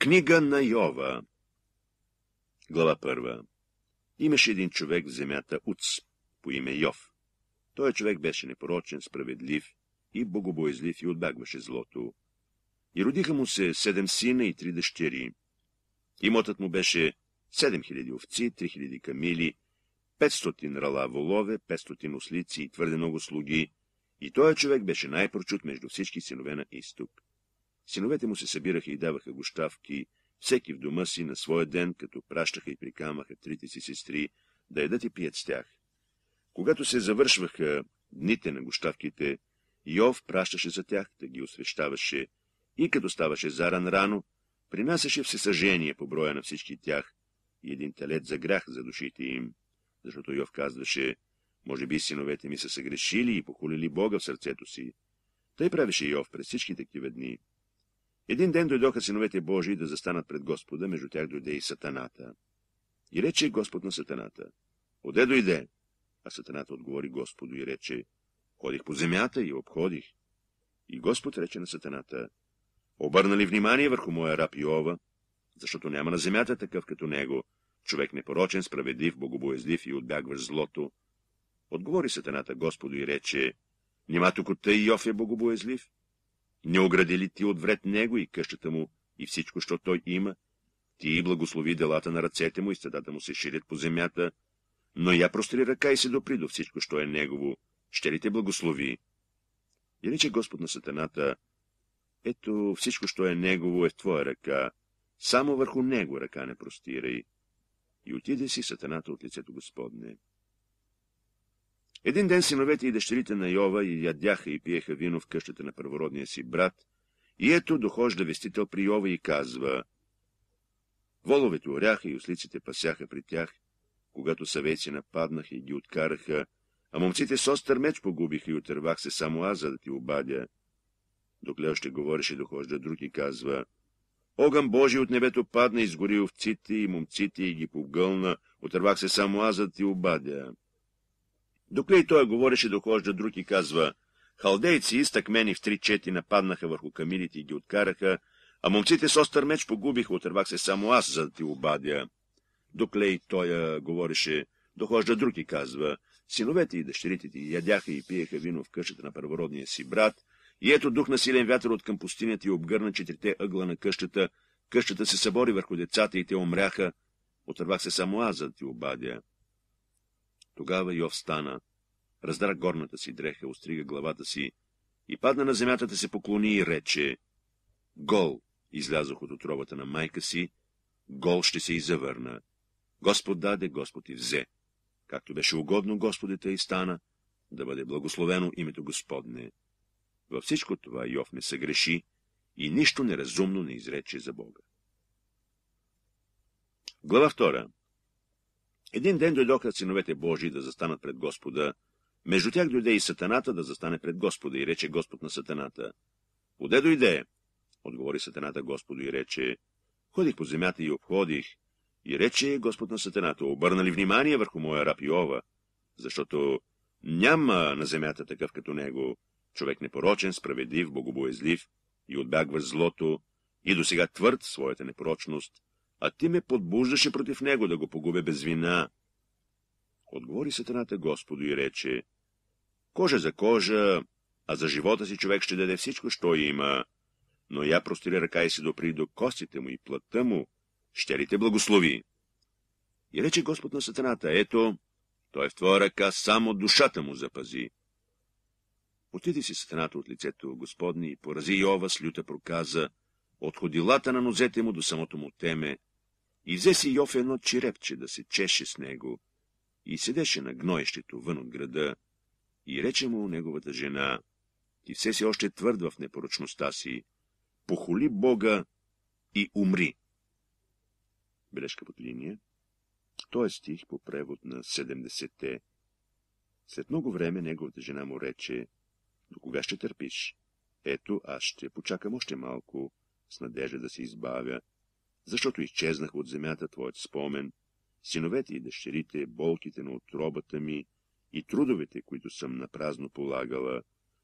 Книга на Йова Глава първа Имаше един човек в земята Уц, по име Йов. Той човек беше непорочен, справедлив и богобоязлив и отбягваше злото. И родиха му се седем сина и три дъщери. Имотът му беше 7000 овци, 3000 камили, 500 рала волове, 500 ослици и твърде много слуги. И той човек беше най-прочут между всички синове на изток. Синовете му се събираха и даваха гощавки, всеки в дома си на своя ден, като пращаха и прикамаха трите си сестри да едат и пият с тях. Когато се завършваха дните на гощавките, Йов пращаше за тях, да ги освещаваше и като ставаше заран рано, принасяше всесъжение по броя на всички тях и един талет за грях за душите им, защото Йов казваше, може би синовете ми са съгрешили и похулили Бога в сърцето си. Тъй правеше Йов през всички такива дни. Един ден дойдоха синовете Божии да застанат пред Господа, между тях дойде и Сатаната. И рече Господ на Сатаната, Оде дойде? А Сатаната отговори Господу и рече, Ходих по земята и обходих. И Господ рече на Сатаната, Обърна ли внимание върху моя раб Йова, защото няма на земята такъв като него, човек непорочен, справедлив, богобоязлив и отбягваш злото. Отговори Сатаната Господу и рече, Нима тук от тъй Йов е богобоязлив? Не огради ли ти от вред него и къщата му и всичко, що той има? Ти благослови делата на ръцете му и стадата му се ширят по земята, но я простри ръка и се допри до всичко, що е негово. Ще ли те благослови? И рече Господ на сатаната, ето всичко, що е негово, е в твоя ръка, само върху него ръка не простирай. И отиде си сатаната от лицето Господне. Един ден синовете и дъщерите на Йова и ядяха и пиеха вино в къщата на първородния си брат, и ето дохожда вестител при Йова и казва Воловете оряха и ослиците пасяха при тях, когато съвейци нападнаха и ги откараха, а момците с остър меч погубиха и отървах се само аз, за да ти обадя. Докле още говореше, дохожда друг и казва Огън Божий от небето падна, изгори овците и момците и ги погълна, отървах се само аз, за да ти обадя. Докле и той говореше, дохожда друг и казва, халдейци и стъкмени в три чети нападнаха върху камилите и ги откараха, а момците с остър меч погубиха, отървах се само аз, за да ти обадя. Докле и той говореше, дохожда друг и казва, синовете и дъщерите ти ядяха и пиеха вино в къщата на първородния си брат, и ето дух на силен вятър от към пустинята и обгърна четирите ъгла на къщата, къщата се събори върху децата и те умряха, отървах се само аз, за да ти обадя. Тогава Йов стана, раздра горната си дреха, острига главата си и падна на земята да се поклони и рече — Гол излязох от отровата на майка си, гол ще се и завърна. Господ даде, Господ и взе. Както беше угодно Господите и стана, да бъде благословено името Господне. Във всичко това Йов не съгреши и нищо неразумно не изрече за Бога. Глава втора. Един ден дойдоха синовете Божии да застанат пред Господа. Между тях дойде и Сатаната да застане пред Господа и рече Господ на Сатаната. Оде дойде? Отговори Сатаната Господу и рече. Ходих по земята и обходих. И рече Господ на Сатаната. Обърна ли внимание върху моя раб Йова? Защото няма на земята такъв като него. Човек непорочен, справедлив, богобоязлив и отбягва злото и до сега твърд своята непорочност а ти ме подбуждаше против него да го погубя без вина. Отговори сатаната Господу и рече, кожа за кожа, а за живота си човек ще даде всичко, що има, но я простили ръка и си допри до костите му и плътта му, ще ли те благослови? И рече Господ на сатаната, ето, той е в твоя ръка, само душата му запази. Отиди си сатаната от лицето Господни и порази Йова с люта проказа, от ходилата на нозете му до самото му теме, и взе си Йов едно черепче да се чеше с него, и седеше на гноещето вън от града, и рече му неговата жена, ти все си още твърд в непоръчността си, похоли Бога и умри. Бележка под линия. Той е стих по превод на 70-те. След много време неговата жена му рече, до кога ще търпиш? Ето, аз ще почакам още малко, с надежда да се избавя, защото изчезнах от земята твоят спомен, синовете и дъщерите, болките на отробата ми и трудовете, които съм напразно полагала,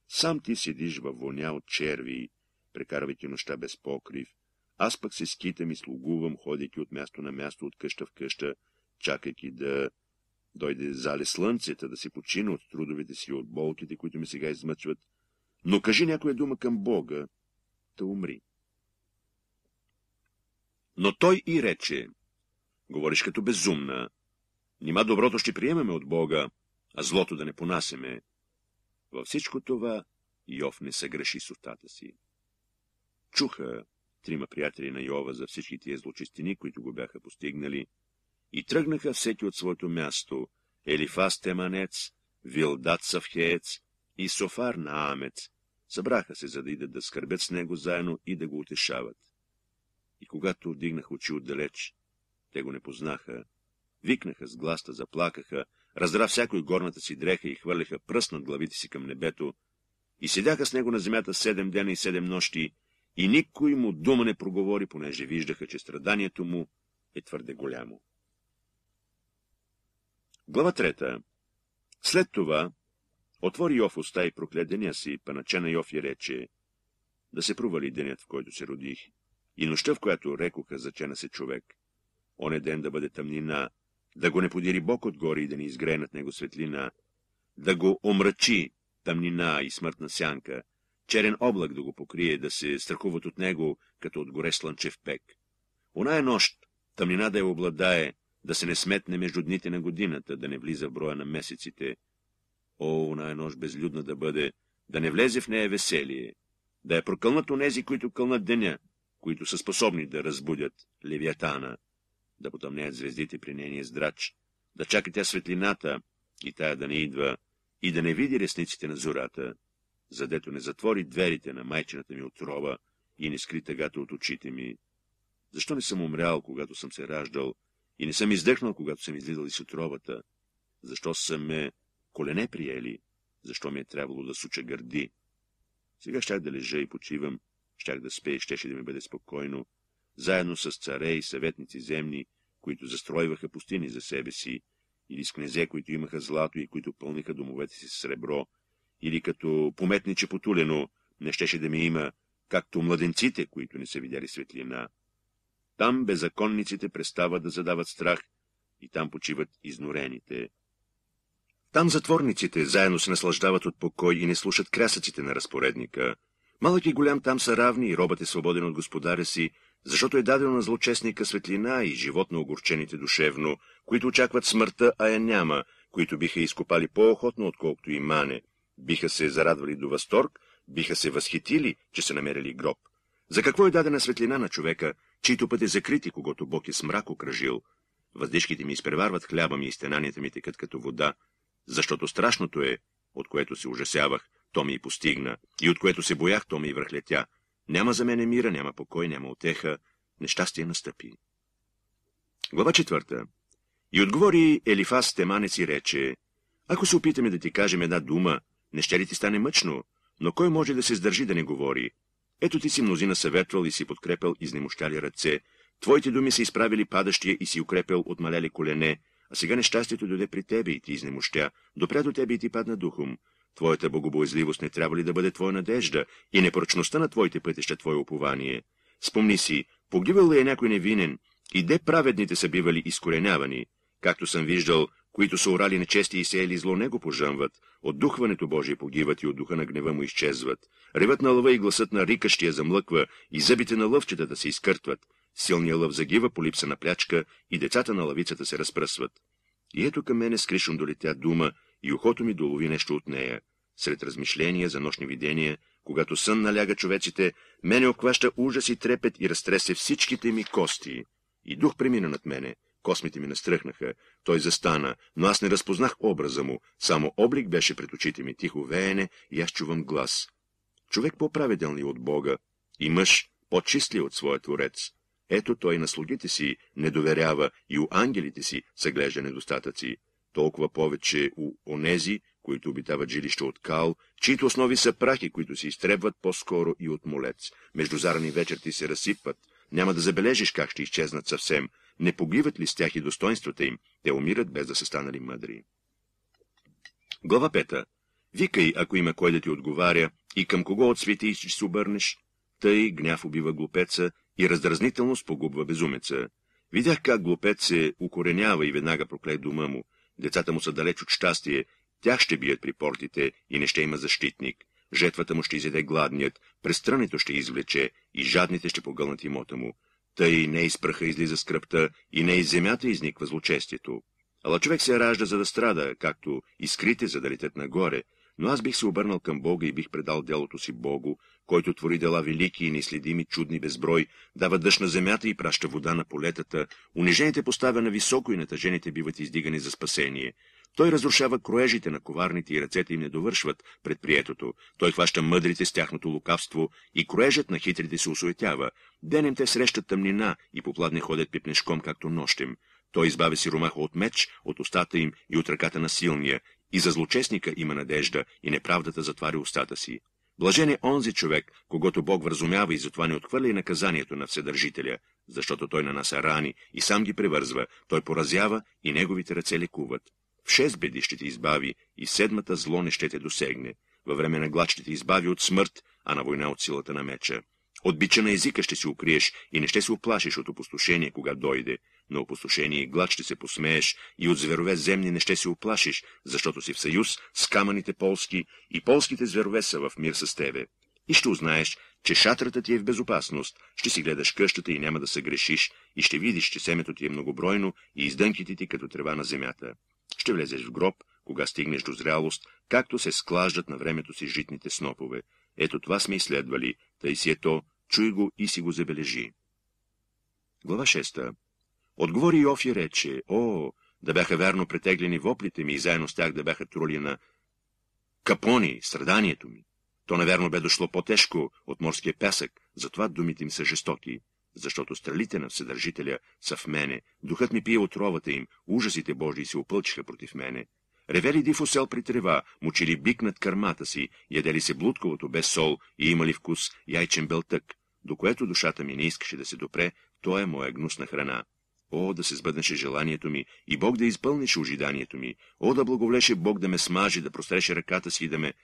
сам ти седиш във воня от черви, прекарвайки нощта без покрив, аз пък се скитам и слугувам, ходейки от място на място, от къща в къща, чакайки да дойде зале слънцета, да се почина от трудовете си, от болките, които ми сега измъчват. Но кажи някоя дума към Бога, да умри. Но той и рече, говориш като безумна, нима доброто ще приемаме от Бога, а злото да не понасеме. Във всичко това Йов не съгреши с устата си. Чуха трима приятели на Йова за всички тия злочистини, които го бяха постигнали, и тръгнаха всеки от своето място, Елифас Теманец, Вилдат Савхеец и Софар Наамец. Събраха се, за да идат да скърбят с него заедно и да го утешават и когато дигнах очи отдалеч, те го не познаха, викнаха с гласта, заплакаха, раздра всякой горната си дреха и хвърлиха пръст над главите си към небето, и седяха с него на земята седем дена и седем нощи, и никой му дума не проговори, понеже виждаха, че страданието му е твърде голямо. Глава трета След това отвори Йов уста и прокле деня си, на Йов и рече, да се провали денят, в който се родих, и нощта, в която рекоха, зачена се човек. Оне ден да бъде тъмнина, да го не подири Бог отгоре и да не изгрее над него светлина, да го омрачи тъмнина и смъртна сянка, черен облак да го покрие, да се страхуват от него, като от горе слънчев пек. Оная нощ, тъмнина да я обладае, да се не сметне между дните на годината, да не влиза в броя на месеците. О, оная нощ безлюдна да бъде, да не влезе в нея веселие, да я прокълнат онези, които кълнат деня, които са способни да разбудят левиатана, да потъмнеят звездите при нейния здрач, да чака тя светлината и тая да не идва, и да не види ресниците на зората, задето не затвори дверите на майчината ми отрова и не скри тъгата от очите ми. Защо не съм умрял, когато съм се раждал, и не съм издъхнал, когато съм излизал из отровата? Защо съм ме колене приели? Защо ми е трябвало да суча гърди? Сега щях да лежа и почивам, щях да спее, щеше да ми бъде спокойно, заедно с царе и съветници земни, които застройваха пустини за себе си, или с князе, които имаха злато и които пълниха домовете си с сребро, или като пометниче потулено, не щеше да ми има, както младенците, които не са видяли светлина. Там беззаконниците престават да задават страх и там почиват изнорените. Там затворниците заедно се наслаждават от покой и не слушат крясъците на разпоредника, Малък и голям там са равни и робът е свободен от господаря си, защото е дадено на злочестника светлина и живот на огорчените душевно, които очакват смъртта, а я няма, които биха изкопали по-охотно, отколкото и мане. Биха се зарадвали до възторг, биха се възхитили, че са намерили гроб. За какво е дадена светлина на човека, чийто път е закрит и когато Бог е с мрак окръжил? Въздишките ми изпреварват хляба ми и стенанията ми текат като вода, защото страшното е, от което се ужасявах, то ми и постигна, и от което се боях, то ми и връхлетя. Няма за мене мира, няма покой, няма отеха, нещастие настъпи. Глава четвърта. И отговори Елифас Теманец и рече, ако се опитаме да ти кажем една дума, не ще ли ти стане мъчно, но кой може да се сдържи да не говори? Ето ти си мнозина съветвал и си подкрепил изнемощали ръце, твоите думи са изправили падащия и си укрепил отмаляли колене, а сега нещастието доде при тебе и ти изнемощя, допря до тебе и ти падна духом, Твоята богобоязливост не трябва ли да бъде твоя надежда и непрочността на твоите пътища твое упование? Спомни си, погивал ли е някой невинен и де праведните са бивали изкоренявани, както съм виждал, които са орали нечести и сеяли зло, него пожъмват, от духването Божие погиват и от духа на гнева му изчезват. Ревът на лъва и гласът на рикащия замлъква и зъбите на лъвчетата се изкъртват. Силният лъв загива по липса на плячка и децата на лавицата се разпръсват. И ето към мене скришно долетя дума, и ухото ми долови нещо от нея. Сред размишления за нощни видения, когато сън наляга човеците, мене обхваща ужас и трепет и разтресе всичките ми кости. И дух премина над мене, космите ми настръхнаха, той застана, но аз не разпознах образа му, само облик беше пред очите ми, тихо веене и аз чувам глас. Човек по-праведен ли е от Бога и мъж по-чист ли е от своя Творец? Ето той на слугите си не доверява и у ангелите си съглежда недостатъци толкова повече у онези, които обитават жилище от кал, чието основи са прахи, които се изтребват по-скоро и от молец. Между зарани вечер ти се разсипват, няма да забележиш как ще изчезнат съвсем. Не погиват ли с тях и достоинствата им? Те умират без да са станали мъдри. Глава пета. Викай, ако има кой да ти отговаря, и към кого от свети ще се обърнеш. Тъй гняв убива глупеца и раздразнителност погубва безумеца. Видях как глупец се укоренява и веднага прокле дома му. Децата му са далеч от щастие, тях ще бият при портите и не ще има защитник. Жетвата му ще изяде гладният, престрането ще извлече и жадните ще погълнат имота му. Тъй не из пръха излиза скръпта и не из земята изниква злочестието. Ала човек се ражда за да страда, както искрите за да летят нагоре, но аз бих се обърнал към Бога и бих предал делото си Богу, който твори дела велики и неследими, чудни безброй, дава дъжд на земята и праща вода на полетата, унижените поставя на високо и натъжените биват издигани за спасение. Той разрушава кроежите на коварните и ръцете им не довършват предприетото. Той хваща мъдрите с тяхното лукавство и кроежът на хитрите се осуетява. Денем те срещат тъмнина и попладне ходят пипнешком, както нощем. Той избави ромаха от меч, от устата им и от ръката на силния, и за злочестника има надежда и неправдата затваря устата си. Блажен е онзи човек, когато Бог вразумява и затова не отхвърля и наказанието на Вседържителя, защото той нанася рани и сам ги превързва, той поразява и неговите ръце лекуват. В шест беди ще те избави и седмата зло не ще те досегне. Във време на глад ще те избави от смърт, а на война от силата на меча. От бича на езика ще си укриеш и не ще се оплашиш от опустошение, кога дойде на опустошение и глад ще се посмееш и от зверове земни не ще се оплашиш, защото си в съюз с камъните полски и полските зверове са в мир с тебе. И ще узнаеш, че шатрата ти е в безопасност, ще си гледаш къщата и няма да се грешиш, и ще видиш, че семето ти е многобройно и издънките ти като трева на земята. Ще влезеш в гроб, кога стигнеш до зрялост, както се склаждат на времето си житните снопове. Ето това сме изследвали, тъй си е то, чуй го и си го забележи. Глава 6. Отговори Йов и рече, о, да бяха верно претеглени воплите ми и заедно с тях да бяха трули на капони страданието ми. То, наверно, бе дошло по-тежко от морския пясък, затова думите им са жестоки, защото стрелите на Вседържителя са в мене, духът ми пие отровата им, ужасите Божии се опълчиха против мене. Ревели див осел при трева, мучили бик над кърмата си, ядели се блудковото без сол и имали вкус яйчен белтък, до което душата ми не искаше да се допре, то е моя гнусна храна. О, да се сбъднеше желанието ми и Бог да изпълнише ожиданието ми. О, да благовлеше Бог да ме смаже, да простреше ръката си и да ме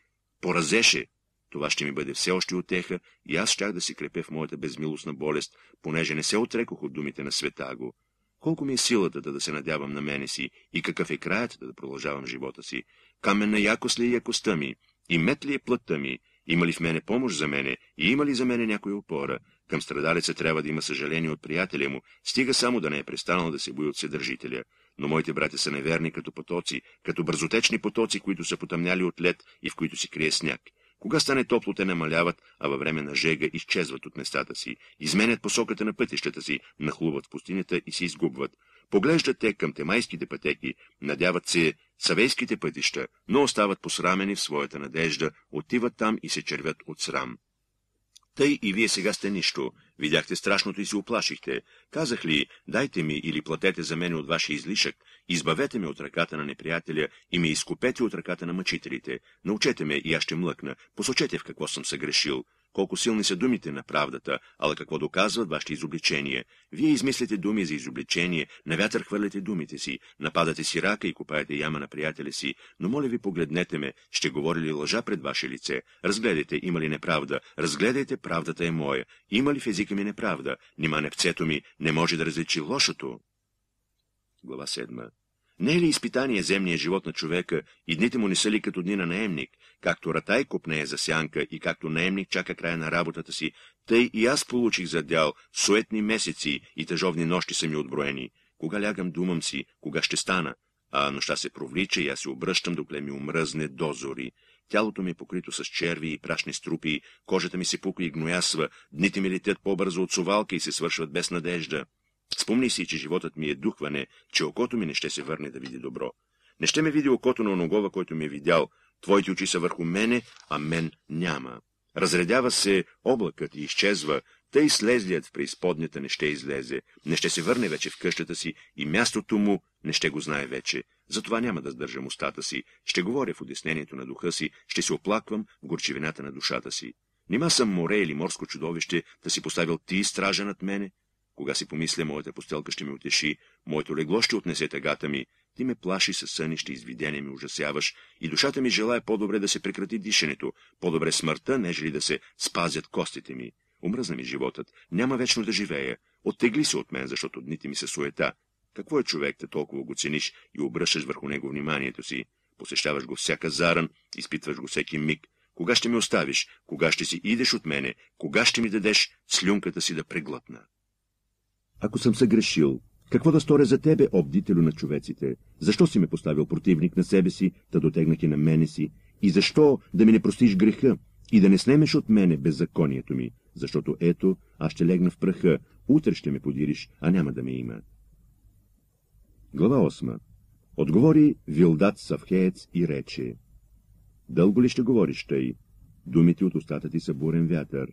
поразеше. Това ще ми бъде все още отеха и аз щях да си крепе в моята безмилостна болест, понеже не се отрекох от думите на света го. Колко ми е силата да, да се надявам на мене си и какъв е краят да, да продължавам живота си? Каменна якост ли е якостта ми? И мет ли е плътта ми? Има ли в мене помощ за мене? И има ли за мене някоя опора? Към страдалеца трябва да има съжаление от приятеля му, стига само да не е престанал да се бои от съдържителя. Но моите брати са неверни като потоци, като бързотечни потоци, които са потъмняли от лед и в които си крие сняг. Кога стане топло, те намаляват, а във време на жега изчезват от местата си, изменят посоката на пътищата си, нахлуват в пустинята и се изгубват. Поглеждат те към темайските пътеки, надяват се савейските пътища, но остават посрамени в своята надежда, отиват там и се червят от срам. Тъй и вие сега сте нищо. Видяхте страшното и се оплашихте. Казах ли, дайте ми или платете за мен от вашия излишък, избавете ме от ръката на неприятеля и ме изкупете от ръката на мъчителите. Научете ме и аз ще млъкна. Посочете в какво съм съгрешил. Колко силни са думите на правдата, ала какво доказват вашите изобличения? Вие измисляте думи за изобличение, на вятър хвърляте думите си, нападате си рака и копаете яма на приятеля си, но моля ви погледнете ме, ще говори ли лъжа пред ваше лице, разгледайте, има ли неправда, разгледайте, правдата е моя, има ли в езика ми неправда, нима непцето ми не може да различи лошото? Глава 7 не е ли изпитание земния живот на човека и дните му не са ли като дни на наемник, както Ратай копнее за сянка и както наемник чака края на работата си, тъй и аз получих за дял, суетни месеци и тъжовни нощи са ми отброени. Кога лягам, думам си, кога ще стана, а нощта се провлича и аз се обръщам, докле ми умръзне дозори. Тялото ми е покрито с черви и прашни струпи, кожата ми се пука и гноясва, дните ми летят по-бързо от совалка и се свършват без надежда. Спомни си, че животът ми е духване, че окото ми не ще се върне да види добро. Не ще ме види окото на оногова, който ми е видял. Твоите очи са върху мене, а мен няма. Разредява се облакът и изчезва. Тъй слезлият в преизподнята не ще излезе, не ще се върне вече в къщата си и мястото му не ще го знае вече. Затова няма да сдържам устата си, ще говоря в удеснението на духа си, ще се оплаквам в горчевината на душата си. Нима съм море или морско чудовище да си поставил ти стража над мене? Кога си помисля, моята постелка ще ме утеши, моето легло ще отнесе тъгата ми, ти ме плаши със сънище, извидения ми ужасяваш, и душата ми желая по-добре да се прекрати дишането, по-добре смъртта, нежели да се спазят костите ми. Омръзна ми животът, няма вечно да живея, оттегли се от мен, защото дните ми са суета. Какво е човек, те толкова го цениш и обръщаш върху него вниманието си? Посещаваш го всяка заран, изпитваш го всеки миг. Кога ще ме оставиш? Кога ще си идеш от мене? Кога ще ми дадеш слюнката си да преглътна? Ако съм съгрешил, какво да сторя за тебе, обдителю на човеците? Защо си ме поставил противник на себе си, да дотегнах и на мене си? И защо да ми не простиш греха и да не снемеш от мене беззаконието ми? Защото ето, аз ще легна в праха, утре ще ме подириш, а няма да ме има. Глава 8. Отговори Вилдат Савхеец и рече. Дълго ли ще говориш тъй? Думите от устата ти са бурен вятър.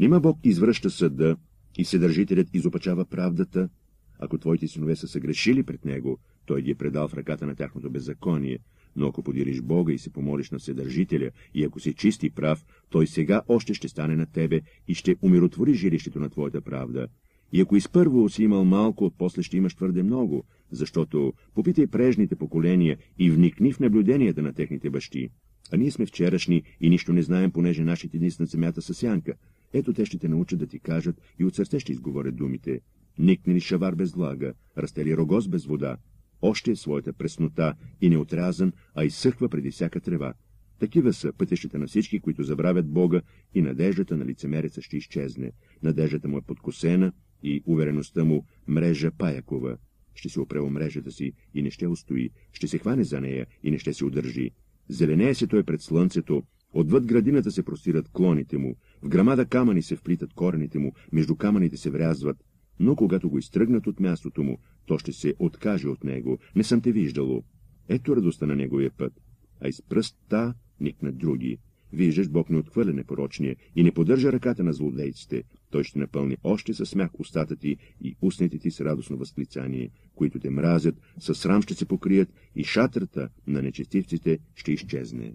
Нима Бог извръща съда и Съдържителят изопачава правдата. Ако твоите синове са съгрешили пред него, той ги е предал в ръката на тяхното беззаконие. Но ако подириш Бога и се помолиш на Вседържителя, и ако си чист и прав, той сега още ще стане на тебе и ще умиротвори жилището на твоята правда. И ако изпърво си имал малко, после ще имаш твърде много, защото попитай прежните поколения и вникни в наблюденията на техните бащи. А ние сме вчерашни и нищо не знаем, понеже нашите дни на земята са сянка. Ето те ще те научат да ти кажат и от сърце ще изговорят думите. Никне ли шавар без влага, расте ли рогоз без вода, още е своята преснота и неотрязан, а изсъхва преди всяка трева. Такива са пътищата на всички, които забравят Бога и надеждата на лицемереца ще изчезне. Надеждата му е подкосена и увереността му мрежа паякова. Ще се опре мрежата си и не ще устои, ще се хване за нея и не ще се удържи. Зеленее се той пред слънцето, Отвъд градината се простират клоните му, в грамада камъни се вплитат корените му, между камъните се врязват, но когато го изтръгнат от мястото му, то ще се откаже от него, не съм те виждало. Ето радостта на неговия път, а из пръста никнат други. Виждаш, Бог не отхвърля непорочния и не поддържа ръката на злодейците. Той ще напълни още със смях устата ти и устните ти с радостно възклицание, които те мразят, със срам ще се покрият и шатрата на нечестивците ще изчезне.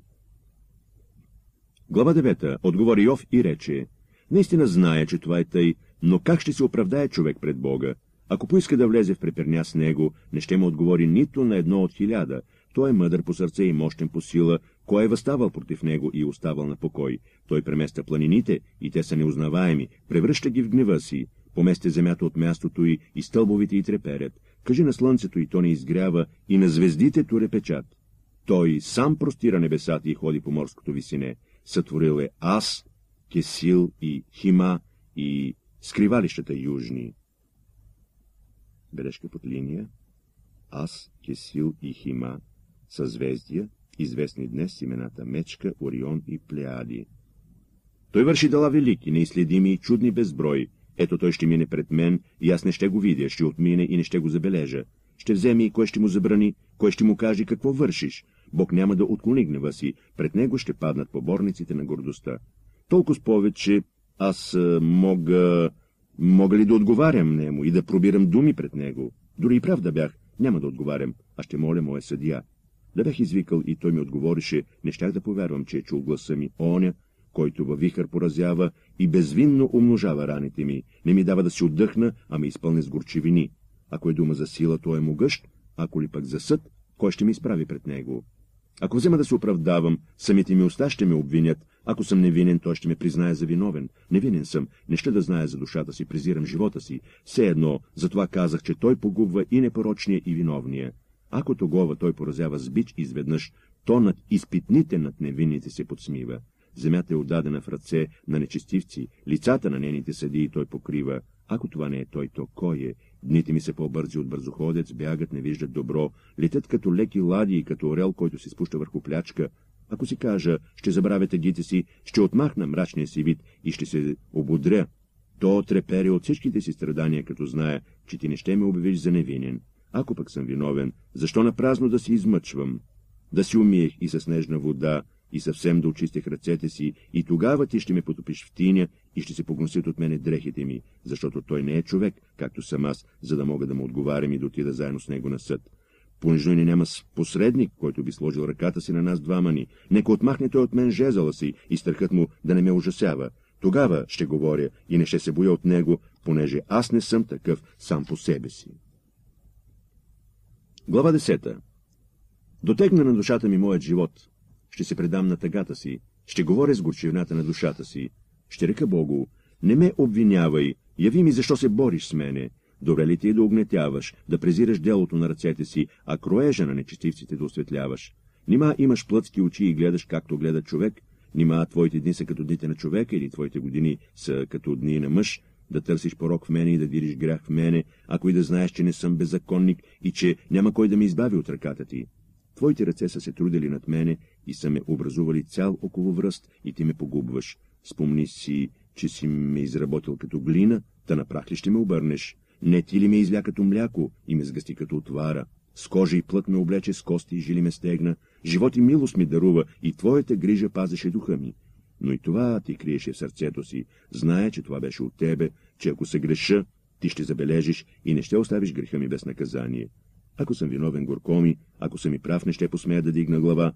Глава 9. Отговори Йов и рече, Наистина зная, че това е тъй, но как ще се оправдае човек пред Бога? Ако поиска да влезе в преперня с него, не ще му отговори нито на едно от хиляда. Той е мъдър по сърце и мощен по сила, кой е възставал против него и оставал на покой. Той преместа планините и те са неузнаваеми, превръща ги в гнева си, помести земята от мястото й и стълбовите й треперят. Кажи на слънцето и то не изгрява и на звездите то репечат. Той сам простира небесата и ходи по морското висине сътворил е Аз, Кесил и Хима и скривалищата южни. Бележка под линия Аз, Кесил и Хима, съзвездия, известни днес с имената Мечка, Орион и Плеади. Той върши дела велики, неизследими и чудни безброй. Ето той ще мине пред мен и аз не ще го видя, ще отмине и не ще го забележа. Ще вземе и кой ще му забрани, кой ще му каже какво вършиш, Бог няма да отклони гнева си, пред него ще паднат поборниците на гордостта. Толкова повече аз мога... мога ли да отговарям нему и да пробирам думи пред него? Дори и прав да бях, няма да отговарям, а ще моля моя съдия. Да бях извикал и той ми отговорише, не щях да повярвам, че е чул гласа ми оня, който във вихър поразява и безвинно умножава раните ми, не ми дава да си отдъхна, а ме изпълне с горчивини. Ако е дума за сила, той е могъщ, ако ли пък за съд, кой ще ми изправи пред него? Ако взема да се оправдавам, самите ми уста ще ме обвинят. Ако съм невинен, той ще ме признае за виновен. Невинен съм, не ще да знае за душата си, презирам живота си. Все едно, затова казах, че той погубва и непорочния, и виновния. Ако тогова той поразява с бич изведнъж, то над изпитните над невинните се подсмива. Земята е отдадена в ръце на нечестивци, лицата на нейните и той покрива. Ако това не е той, то кой е? Дните ми се по-бързи от бързоходец, бягат, не виждат добро, летят като леки лади и като орел, който се спуща върху плячка. Ако си кажа, ще забравя тегите си, ще отмахна мрачния си вид и ще се ободря, то трепери от всичките си страдания, като знае, че ти не ще ме обявиш за невинен. Ако пък съм виновен, защо напразно да се измъчвам? Да си умиех и с нежна вода, и съвсем да очистих ръцете си, и тогава ти ще ме потопиш в тиня и ще се погносят от мене дрехите ми, защото той не е човек, както съм аз, за да мога да му отговарям и да отида заедно с него на съд. Понеже ни няма посредник, който би сложил ръката си на нас двама ни, нека отмахне той от мен жезала си и страхът му да не ме ужасява. Тогава ще говоря и не ще се боя от него, понеже аз не съм такъв сам по себе си. Глава 10. Дотегна на душата ми моят живот, ще се предам на тъгата си, ще говоря с горчевната на душата си, ще река Богу, не ме обвинявай, яви ми защо се бориш с мене, добре ли ти е да огнетяваш, да презираш делото на ръцете си, а кроежа на нечестивците да осветляваш. Нима имаш плътски очи и гледаш както гледа човек, нима твоите дни са като дните на човека или твоите години са като дни на мъж, да търсиш порок в мене и да дириш грях в мене, ако и да знаеш, че не съм беззаконник и че няма кой да ми избави от ръката ти. Твоите ръце са се трудили над мене и са ме образували цял около връст и ти ме погубваш. Спомни си, че си ме изработил като глина, та на прах ли ще ме обърнеш? Не ти ли ме изля като мляко и ме сгъсти като отвара? С кожа и плът ме облече, с кости и жили ме стегна. Живот и милост ми дарува и твоята грижа пазеше духа ми. Но и това ти криеше в сърцето си. Зная, че това беше от тебе, че ако се греша, ти ще забележиш и не ще оставиш греха ми без наказание. Ако съм виновен горко ми, ако съм и прав, не ще посмея да дигна глава,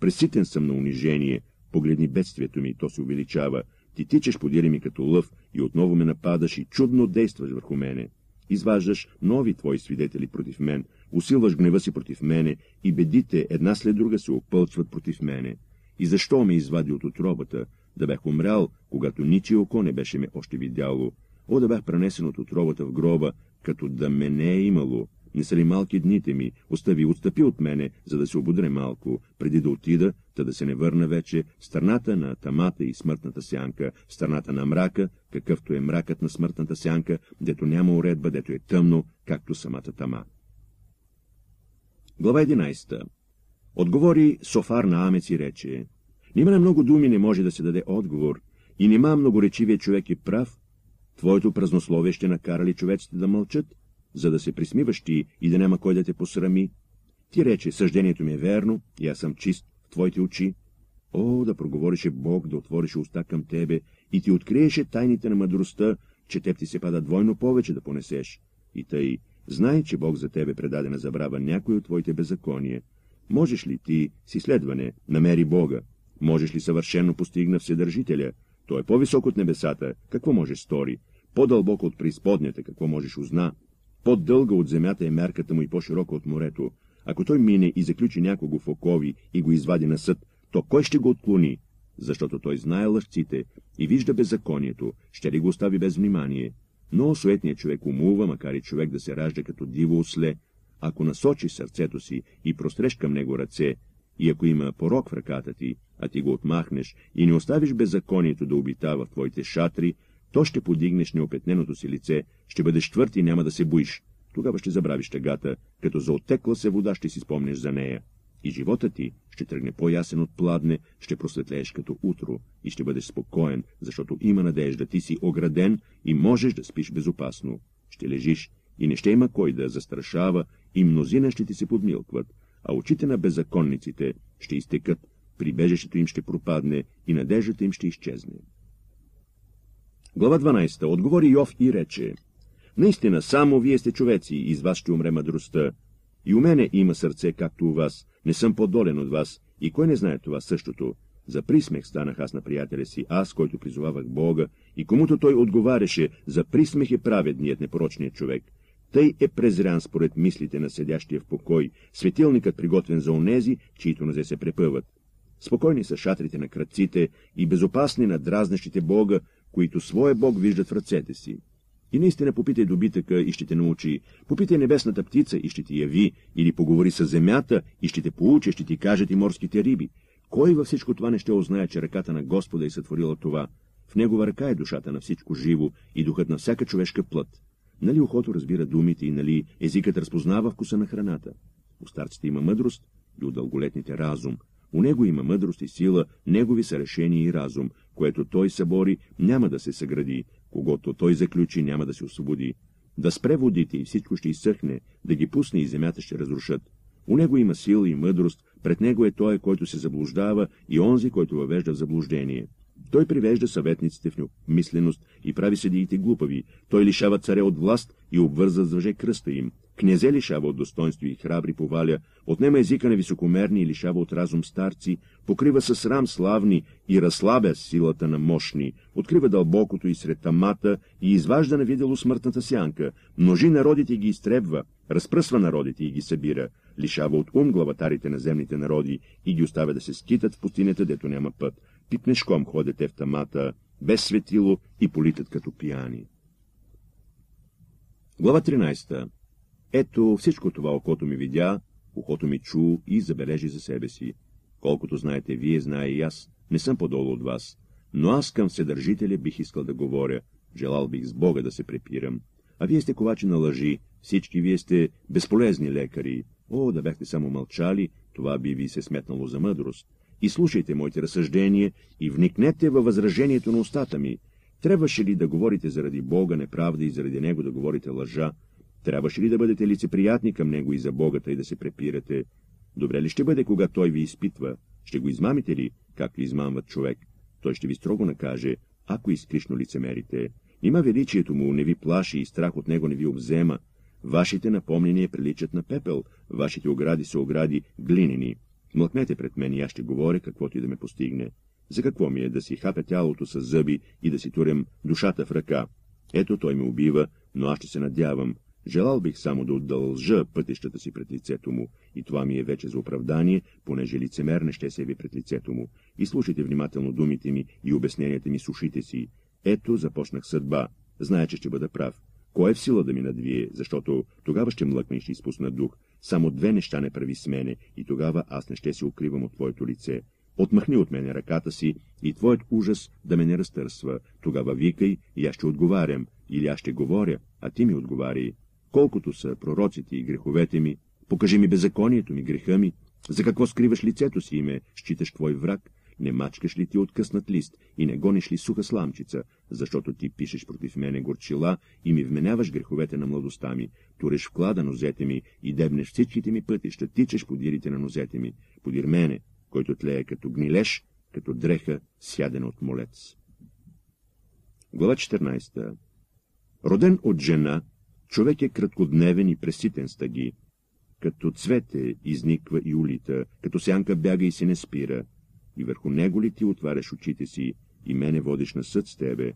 Преситен съм на унижение. Погледни бедствието ми, то се увеличава. Ти тичаш подире ми като лъв и отново ме нападаш и чудно действаш върху мене. Изваждаш нови твои свидетели против мен, усилваш гнева си против мене и бедите една след друга се опълчват против мене. И защо ме извади от отробата? Да бях умрял, когато ничие око не беше ме още видяло. О, да бях пренесен от отробата в гроба, като да ме не е имало. Не са ли малки дните ми? Остави, отстъпи от мене, за да се ободре малко, преди да отида, та да се не върна вече страната на тамата и смъртната сянка, страната на мрака, какъвто е мракът на смъртната сянка, дето няма уредба, дето е тъмно, както самата тама. Глава 11. Отговори Софар на Амец и рече, Нима на много думи не може да се даде отговор, и нима многоречивия човек е прав, твоето празнословие ще накара ли човеците да мълчат, за да се присмиваш ти и да няма кой да те посрами. Ти рече, съждението ми е верно и аз съм чист в твоите очи. О, да проговорише Бог, да отвориш уста към тебе и ти откриеше тайните на мъдростта, че теб ти се пада двойно повече да понесеш. И тъй, знай, че Бог за тебе предаде на забрава някой от твоите беззакония. Можеш ли ти, с изследване, намери Бога? Можеш ли съвършено постигна Вседържителя? Той е по-висок от небесата, какво можеш стори? По-дълбоко от преизподнята, какво можеш узна? По-дълга от земята е мярката му и по-широка от морето. Ако той мине и заключи някого в окови и го извади на съд, то кой ще го отклони? Защото той знае лъжците и вижда беззаконието, ще ли го остави без внимание? Но суетният човек умува, макар и човек да се ражда като диво осле, ако насочи сърцето си и простреш към него ръце, и ако има порок в ръката ти, а ти го отмахнеш и не оставиш беззаконието да обитава в твоите шатри, то ще подигнеш неопетненото си лице, ще бъдеш твърд и няма да се боиш. Тогава ще забравиш тъгата, като за отекла се вода ще си спомнеш за нея. И живота ти ще тръгне по-ясен от пладне, ще просветлееш като утро и ще бъдеш спокоен, защото има надежда, ти си ограден и можеш да спиш безопасно. Ще лежиш и не ще има кой да застрашава и мнозина ще ти се подмилкват, а очите на беззаконниците ще изтекат, прибежището им ще пропадне и надеждата им ще изчезне. Глава 12. Отговори Йов и рече. Наистина, само вие сте човеци, и из вас ще умре мъдростта. И у мене има сърце, както у вас. Не съм подолен от вас. И кой не знае това същото? За присмех станах аз на приятеля си, аз, който призовавах Бога, и комуто той отговаряше, за присмех е праведният, непорочният човек. Тъй е презрян според мислите на седящия в покой, светилникът приготвен за онези, чието нозе се препъват. Спокойни са шатрите на кръците и безопасни на дразнещите Бога, които своя Бог виждат в ръцете си. И наистина попитай добитъка и ще те научи, попитай небесната птица и ще ти яви, или поговори с земята и ще те получи, ще ти кажат и морските риби. Кой във всичко това не ще узнае, че ръката на Господа е сътворила това? В Негова ръка е душата на всичко живо и духът на всяка човешка плът. Нали ухото разбира думите и нали езикът разпознава вкуса на храната? У старците има мъдрост и у дълголетните разум, у него има мъдрост и сила, негови са решение и разум, което той събори, няма да се съгради, когато той заключи, няма да се освободи. Да спре водите и всичко ще изсъхне, да ги пусне и земята ще разрушат. У него има сила и мъдрост, пред него е той, който се заблуждава и онзи, който въвежда в заблуждение. Той привежда съветниците в мисленост и прави седиите глупави, той лишава царя от власт и обвърза с въже кръста им. Князе лишава от достоинство и храбри поваля, отнема езика на високомерни и лишава от разум старци, покрива със срам славни и разслабя силата на мощни, открива дълбокото и сред тамата и изважда на видело смъртната сянка, множи народите и ги изтребва, разпръсва народите и ги събира, лишава от ум главатарите на земните народи и ги оставя да се скитат в пустинята, дето няма път. Пипнешком ходете в тамата, без светило и политат като пияни. Глава 13 ето всичко това окото ми видя, ухото ми чу и забележи за себе си. Колкото знаете вие, знае и аз, не съм по-долу от вас, но аз към вседържителя бих искал да говоря, желал бих с Бога да се препирам. А вие сте ковачи на лъжи, всички вие сте безполезни лекари. О, да бяхте само мълчали, това би ви се сметнало за мъдрост. И слушайте моите разсъждения и вникнете във възражението на устата ми. Трябваше ли да говорите заради Бога неправда и заради Него да говорите лъжа, Трябваше ли да бъдете лицеприятни към него и за Богата и да се препирате? Добре ли ще бъде, кога той ви изпитва? Ще го измамите ли, както измамват човек? Той ще ви строго накаже, ако изкришно лицемерите. Нима величието му не ви плаши и страх от него не ви обзема. Вашите напомнения приличат на пепел, вашите огради са огради глинени. Млъкнете пред мен и аз ще говоря, каквото и да ме постигне. За какво ми е да си хапя тялото с зъби и да си турям душата в ръка? Ето той ме убива, но аз ще се надявам, Желал бих само да отдължа пътищата си пред лицето му, и това ми е вече за оправдание, понеже лицемер не ще се яви пред лицето му, и слушайте внимателно думите ми и обясненията ми с ушите си. Ето, започнах съдба. Зная, че ще бъда прав. Кой е в сила да ми надвие, защото тогава ще млъкна и ще изпусна дух. Само две неща не прави с мене, и тогава аз не ще се укривам от твоето лице. Отмахни от мене ръката си и твоят ужас да ме не разтърсва. Тогава викай и аз ще отговарям, или аз ще говоря, а ти ми отговаряй колкото са пророците и греховете ми, покажи ми беззаконието ми, греха ми, за какво скриваш лицето си и ме считаш твой враг, не мачкаш ли ти откъснат лист и не гониш ли суха сламчица, защото ти пишеш против мене горчила и ми вменяваш греховете на младостта ми, туреш вклада нозете ми и дебнеш всичките ми пътища, тичаш подирите на нозете ми, подир мене, който тлее като гнилеш, като дреха, сяден от молец. Глава 14 Роден от жена, Човек е краткодневен и преситен стаги. Като цвете изниква и улита, като сянка бяга и се не спира. И върху него ли ти отваряш очите си и мене водиш на съд с тебе?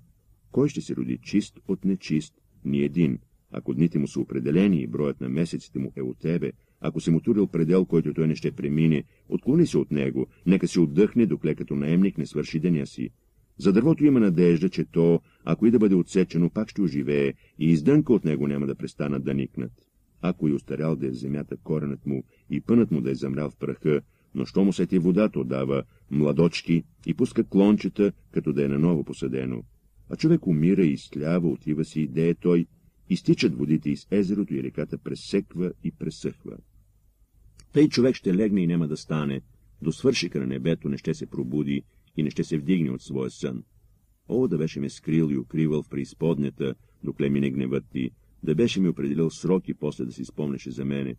Кой ще се роди чист от нечист? Ни един. Ако дните му са определени и броят на месеците му е от тебе, ако си му турил предел, който той не ще премине, отклони се от него, нека се отдъхне, докле като наемник не свърши деня си. За дървото има надежда, че то, ако и да бъде отсечено, пак ще оживее и издънка от него няма да престанат да никнат. Ако и остарял да е в земята коренът му и пънът му да е замрял в праха, но що му сети водата отдава младочки и пуска клончета, като да е наново посадено. А човек умира и слява, отива си, де е той, изтичат водите из езерото и реката пресеква и пресъхва. Тъй човек ще легне и няма да стане, до свършика на небето не ще се пробуди и не ще се вдигне от своя сън. О, да беше ме скрил и укривал в преизподнята, докле мине гневът ти, да беше ми определил срок и после да си спомнеше за мене.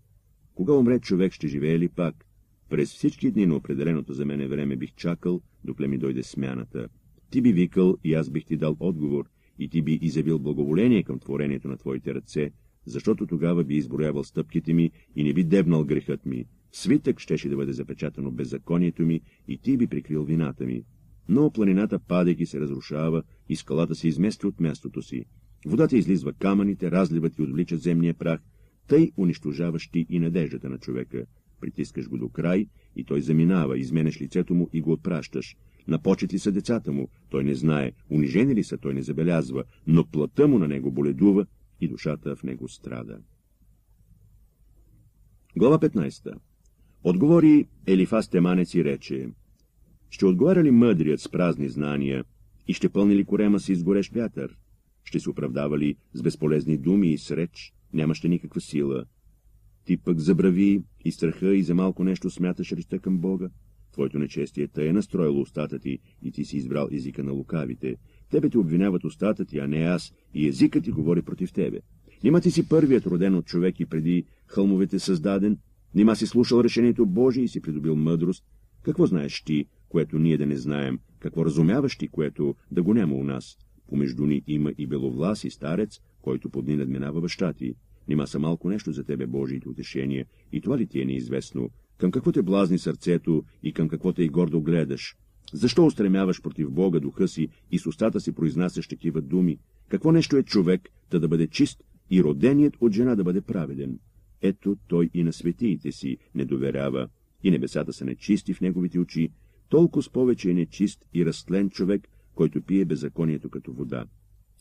Кога умре човек, ще живее ли пак? През всички дни на определеното за мене време бих чакал, докле ми дойде смяната. Ти би викал и аз бих ти дал отговор, и ти би изявил благоволение към творението на твоите ръце, защото тогава би изброявал стъпките ми и не би дебнал грехът ми, Свитък щеше да бъде запечатано беззаконието ми и ти би прикрил вината ми. Но планината падайки се разрушава и скалата се измести от мястото си. Водата излизва камъните, разливат и отвлича земния прах, тъй унищожаваш ти и надеждата на човека. Притискаш го до край и той заминава, изменеш лицето му и го отпращаш. На почет ли са децата му, той не знае, унижени ли са, той не забелязва, но плътта му на него боледува и душата в него страда. Глава 15 Отговори Елифас Теманец и рече, ще отговаря ли мъдрият с празни знания и ще пълни ли корема си с горещ вятър? Ще се оправдава ли с безполезни думи и среч, нямаше никаква сила? Ти пък забрави и страха и за малко нещо смяташ речта към Бога? Твоето нечестие е настроило устата ти и ти си избрал езика на лукавите. Тебе те обвиняват устата ти, а не аз, и езикът ти говори против тебе. Нима ти си първият роден от човек и преди хълмовете създаден, Нима си слушал решението Божие и си придобил мъдрост? Какво знаеш ти, което ние да не знаем? Какво разумяваш ти, което да го няма у нас? Помежду ни има и беловлас и старец, който под ни надминава баща ти. Нима са малко нещо за тебе Божиите утешения, и това ли ти е неизвестно? Към какво те блазни сърцето и към какво те и гордо гледаш? Защо устремяваш против Бога духа си и с устата си произнасяш такива думи? Какво нещо е човек, да да бъде чист и роденият от жена да бъде праведен? Ето той и на светиите си не доверява, и небесата са нечисти в неговите очи, толкова с повече е нечист и разтлен човек, който пие беззаконието като вода.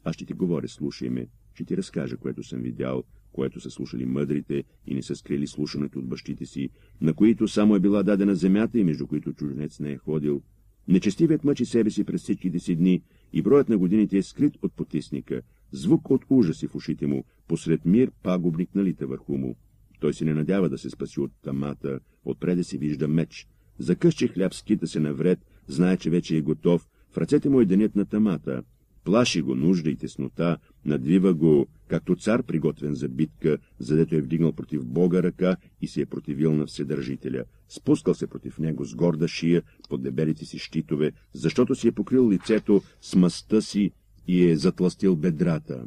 Аз ще ти говоря, слушай ме, ще ти разкажа, което съм видял, което са слушали мъдрите и не са скрили слушането от бащите си, на които само е била дадена земята и между които чужнец не е ходил. Нечестивият мъчи себе си през всичките си дни и броят на годините е скрит от потисника, звук от ужаси в ушите му, посред мир пагубник налита върху му. Той се не надява да се спаси от тамата, отпреде си вижда меч. Закъще хляб скита се навред, знае, че вече е готов, в ръцете му е денят на тамата. Плаши го нужда и теснота, надвива го, както цар приготвен за битка, задето е вдигнал против Бога ръка и се е противил на Вседържителя. Спускал се против него с горда шия, под дебелите си щитове, защото си е покрил лицето с мъста си и е затластил бедрата.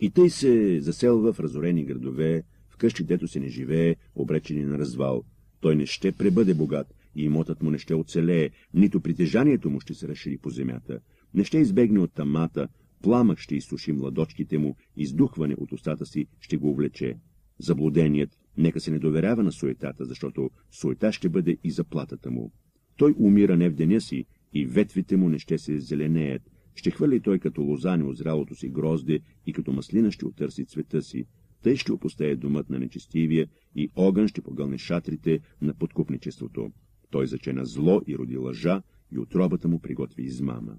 И тъй се заселва в разорени градове, в къщи, дето се не живее, обречени на развал. Той не ще пребъде богат и имотът му не ще оцелее, нито притежанието му ще се разшири по земята. Не ще избегне от тамата, пламък ще изсуши младочките му, издухване от устата си ще го увлече. Заблуденият нека се не доверява на суетата, защото суета ще бъде и заплатата му. Той умира не в деня си и ветвите му не ще се зеленеят, ще хвърли той като лозани от зрялото си грозде и като маслина ще отърси цвета си. Тъй ще опустее думът на нечестивия и огън ще погълне шатрите на подкупничеството. Той зачена зло и роди лъжа и отробата му приготви измама.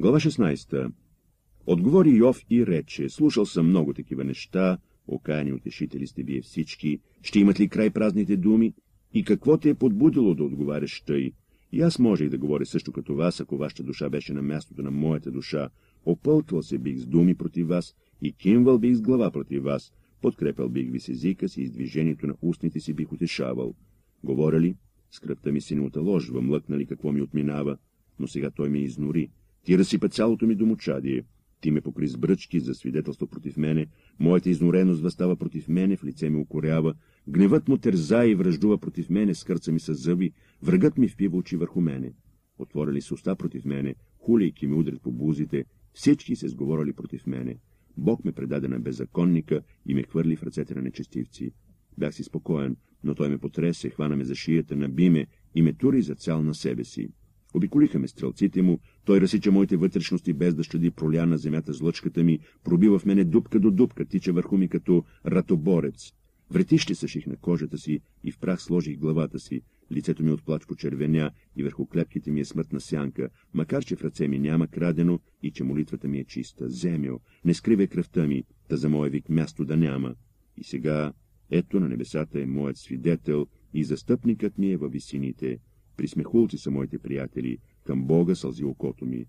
Глава 16. Отговори Йов и рече, слушал съм много такива неща, окаяни утешители сте вие всички, ще имат ли край празните думи и какво те е подбудило да отговаряш тъй? И аз може и да говоря също като вас, ако вашата душа беше на мястото на моята душа. Опълтвал се бих с думи против вас и кимвал бих с глава против вас. Подкрепял бих ви с езика си и с движението на устните си бих утешавал. Говоря ли? скръпта ми си не оталожва, млъкна ли какво ми отминава, но сега той ми изнори. Ти разсипа цялото ми домочадие. Ти ме покри с бръчки за свидетелство против мене, моята изнореност възстава против мене, в лице ми укорява, гневът му терза и връждува против мене, скърца ми с зъби, Врагът ми впива очи върху мене. Отворили се уста против мене, хулейки ме удрят по бузите, всички се сговорили против мене. Бог ме предаде на беззаконника и ме хвърли в ръцете на нечестивци. Бях си спокоен, но той ме потресе, хвана ме за шията, наби ме и ме тури за цял на себе си. Обиколиха ме стрелците му, той разсича моите вътрешности без да щади проля на земята с лъчката ми, пробива в мене дупка до дупка, тича върху ми като ратоборец. Вретище съших на кожата си и в прах сложих главата си, Лицето ми е от плач почервеня и върху клепките ми е смъртна сянка, макар че в ръце ми няма крадено и че молитвата ми е чиста. Земя, не скривай кръвта ми, та за моя вик място да няма. И сега, ето на небесата е моят свидетел и застъпникът ми е във висините. Присмехулци са моите приятели, към Бога сълзи окото ми.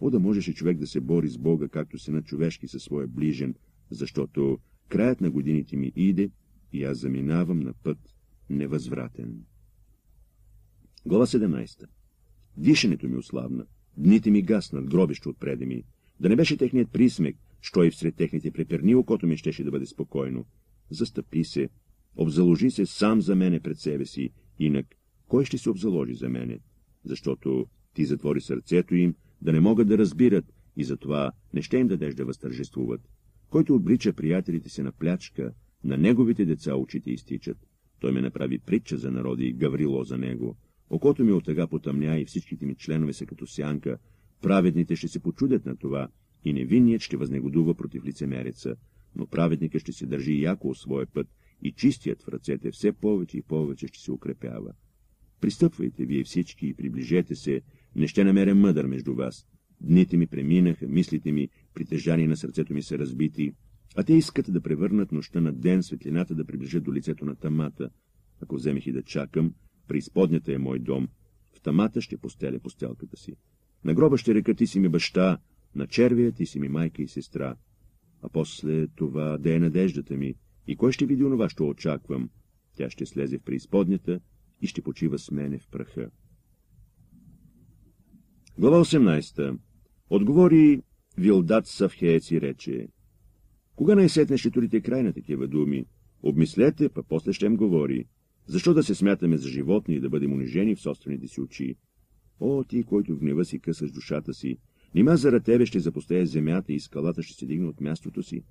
О, да можеше човек да се бори с Бога, както се на човешки със своя ближен, защото краят на годините ми иде и аз заминавам на път невъзвратен. Глава 17. Дишането ми ослабна, дните ми гаснат, гробище отпреде ми. Да не беше техният присмек, що и всред техните преперни, окото ми щеше да бъде спокойно. Застъпи се, обзаложи се сам за мене пред себе си, инак кой ще се обзаложи за мене? Защото ти затвори сърцето им, да не могат да разбират и затова не ще им дадеш да възтържествуват. Който обрича приятелите си на плячка, на неговите деца очите изтичат. Той ме направи притча за народи и Гаврило за него. Окото ми отега потъмня и всичките ми членове са като сянка. Праведните ще се почудят на това и невинният ще възнегодува против лицемерица, но праведника ще се държи яко о своя път и чистият в ръцете все повече и повече ще се укрепява. Пристъпвайте вие всички и приближете се, не ще намеря мъдър между вас. Дните ми преминаха, мислите ми, притежани на сърцето ми са разбити, а те искат да превърнат нощта на ден, светлината да приближат до лицето на тамата. Ако вземех и да чакам, преизподнята е мой дом, в тамата ще постеля постелката си. На гроба ще река ти си ми баща, на червия ти си ми майка и сестра. А после това да е надеждата ми, и кой ще види онова, що очаквам? Тя ще слезе в преизподнята и ще почива с мене в праха. Глава 18. Отговори Вилдат Савхеец и рече. Кога най-сетне ще турите край на такива думи? Обмислете, па после ще им говори. Защо да се смятаме за животни и да бъдем унижени в собствените си очи? О, ти, който в гнева си късаш душата си, нима за тебе ще запустее земята и скалата ще се дигне от мястото си?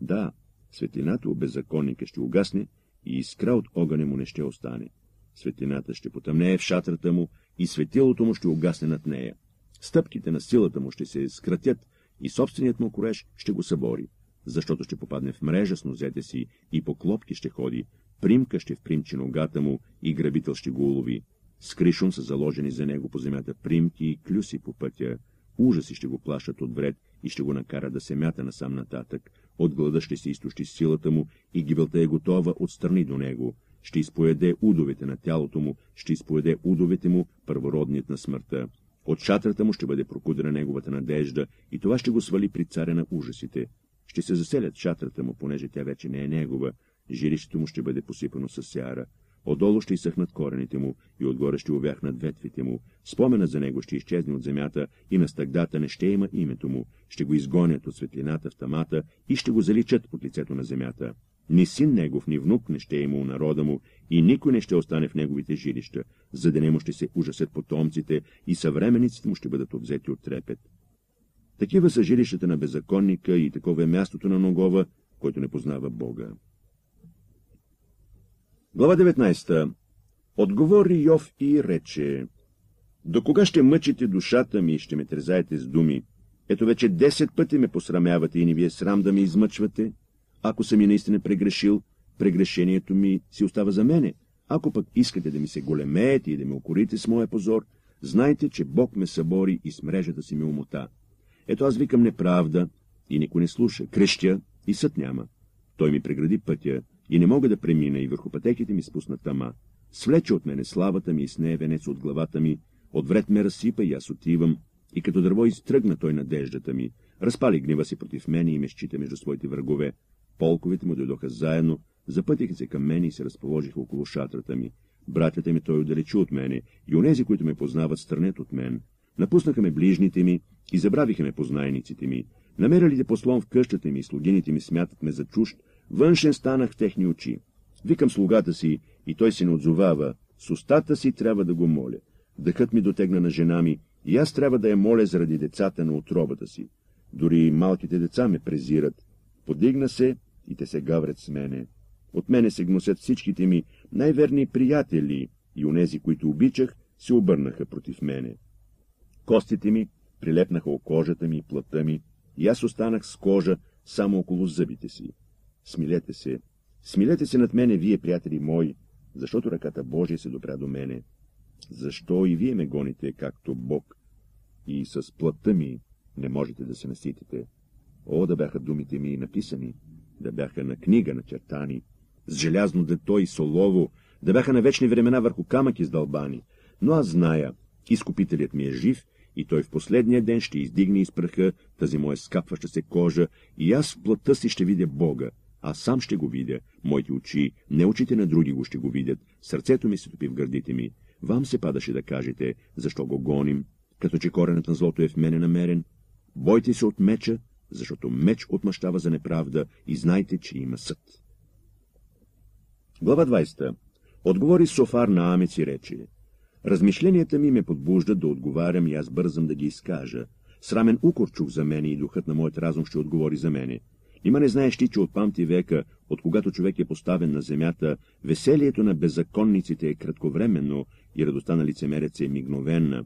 Да, светлината у беззаконника ще угасне и искра от огъня му не ще остане. Светлината ще потъмнее в шатрата му и светилото му ще угасне над нея. Стъпките на силата му ще се скратят и собственият му кореш ще го събори, защото ще попадне в мрежа с нозете си и по клопки ще ходи, Примка ще впримчи ногата му и грабител ще го улови. С кришун са заложени за него по земята примки и клюси по пътя. Ужаси ще го плашат от вред и ще го накара да се мята насам нататък. От глада ще се изтощи силата му и гибелта е готова отстрани до него. Ще изпоеде удовете на тялото му, ще изпоеде удовете му първородният на смъртта. От шатрата му ще бъде прокудена неговата надежда и това ще го свали при царя на ужасите. Ще се заселят шатрата му, понеже тя вече не е негова, Жилището му ще бъде посипано с сяра, отдолу ще изсъхнат корените му и отгоре ще увяхнат ветвите му, Спомена за него ще изчезне от земята и на стъгдата не ще има името му, ще го изгонят от светлината в тамата и ще го заличат от лицето на земята. Ни син негов, ни внук не ще е има у народа му и никой не ще остане в неговите жилища, за да не му ще се ужасят потомците и съвремениците му ще бъдат обзети от трепет. Такива са жилищата на беззаконника и такова е мястото на Ногова, който не познава Бога. Глава 19. Отговори Йов и рече, До кога ще мъчите душата ми и ще ме трезаете с думи? Ето вече 10 пъти ме посрамявате и не ви е срам да ме измъчвате. Ако съм и наистина прегрешил, прегрешението ми си остава за мене. Ако пък искате да ми се големеете и да ме укорите с моя позор, знайте, че Бог ме събори и с мрежата си ми умота. Ето аз викам неправда и никой не слуша, крещя и съд няма. Той ми прегради пътя, и не мога да премина и върху пътеките ми спусна тъма. Свлече от мене славата ми и с нея венец от главата ми, отвред ме разсипа и аз отивам, и като дърво изтръгна той надеждата ми, разпали гнева си против мене и ме счита между своите врагове. полковите му дойдоха заедно, запътиха се към мен и се разположиха около шатрата ми. Братята ми той отдалечи от мене, и онези, които ме познават, странят от мен. Напуснаха ме ближните ми и забравиха ме познайниците ми. Намералите послон в къщата ми и слугините ми смятат ме за чужд, Външен станах в техни очи. Викам слугата си и той се не отзовава. С устата си трябва да го моля. Дъхът ми дотегна на жена ми и аз трябва да я моля заради децата на отробата си. Дори малките деца ме презират. Подигна се и те се гаврят с мене. От мене се гносят всичките ми най-верни приятели и онези, които обичах, се обърнаха против мене. Костите ми прилепнаха о кожата ми и плътта ми, и аз останах с кожа само около зъбите си. Смилете се, смилете се над мене, вие, приятели мои, защото ръката Божия се допря до мене. Защо и вие ме гоните, както Бог, и с плътта ми не можете да се наситите? О, да бяха думите ми написани, да бяха на книга начертани, с желязно дето и солово, да бяха на вечни времена върху камък издълбани. Но аз зная, изкупителят ми е жив и той в последния ден ще издигне из пръха тази моя скапваща се кожа и аз в плътта си ще видя Бога, аз сам ще го видя, моите очи, не очите на други го ще го видят, сърцето ми се топи в гърдите ми. Вам се падаше да кажете, защо го гоним, като че коренът на злото е в мене намерен. Бойте се от меча, защото меч отмъщава за неправда и знайте, че има съд. Глава 20. Отговори Софар на Амец и рече. Размишленията ми ме подбуждат да отговарям и аз бързам да ги изкажа. Срамен укор чух за мене и духът на моят разум ще отговори за мене. Има не знаеш ти, че от памти века, от когато човек е поставен на земята, веселието на беззаконниците е кратковременно и радостта на лицемерец е мигновенна.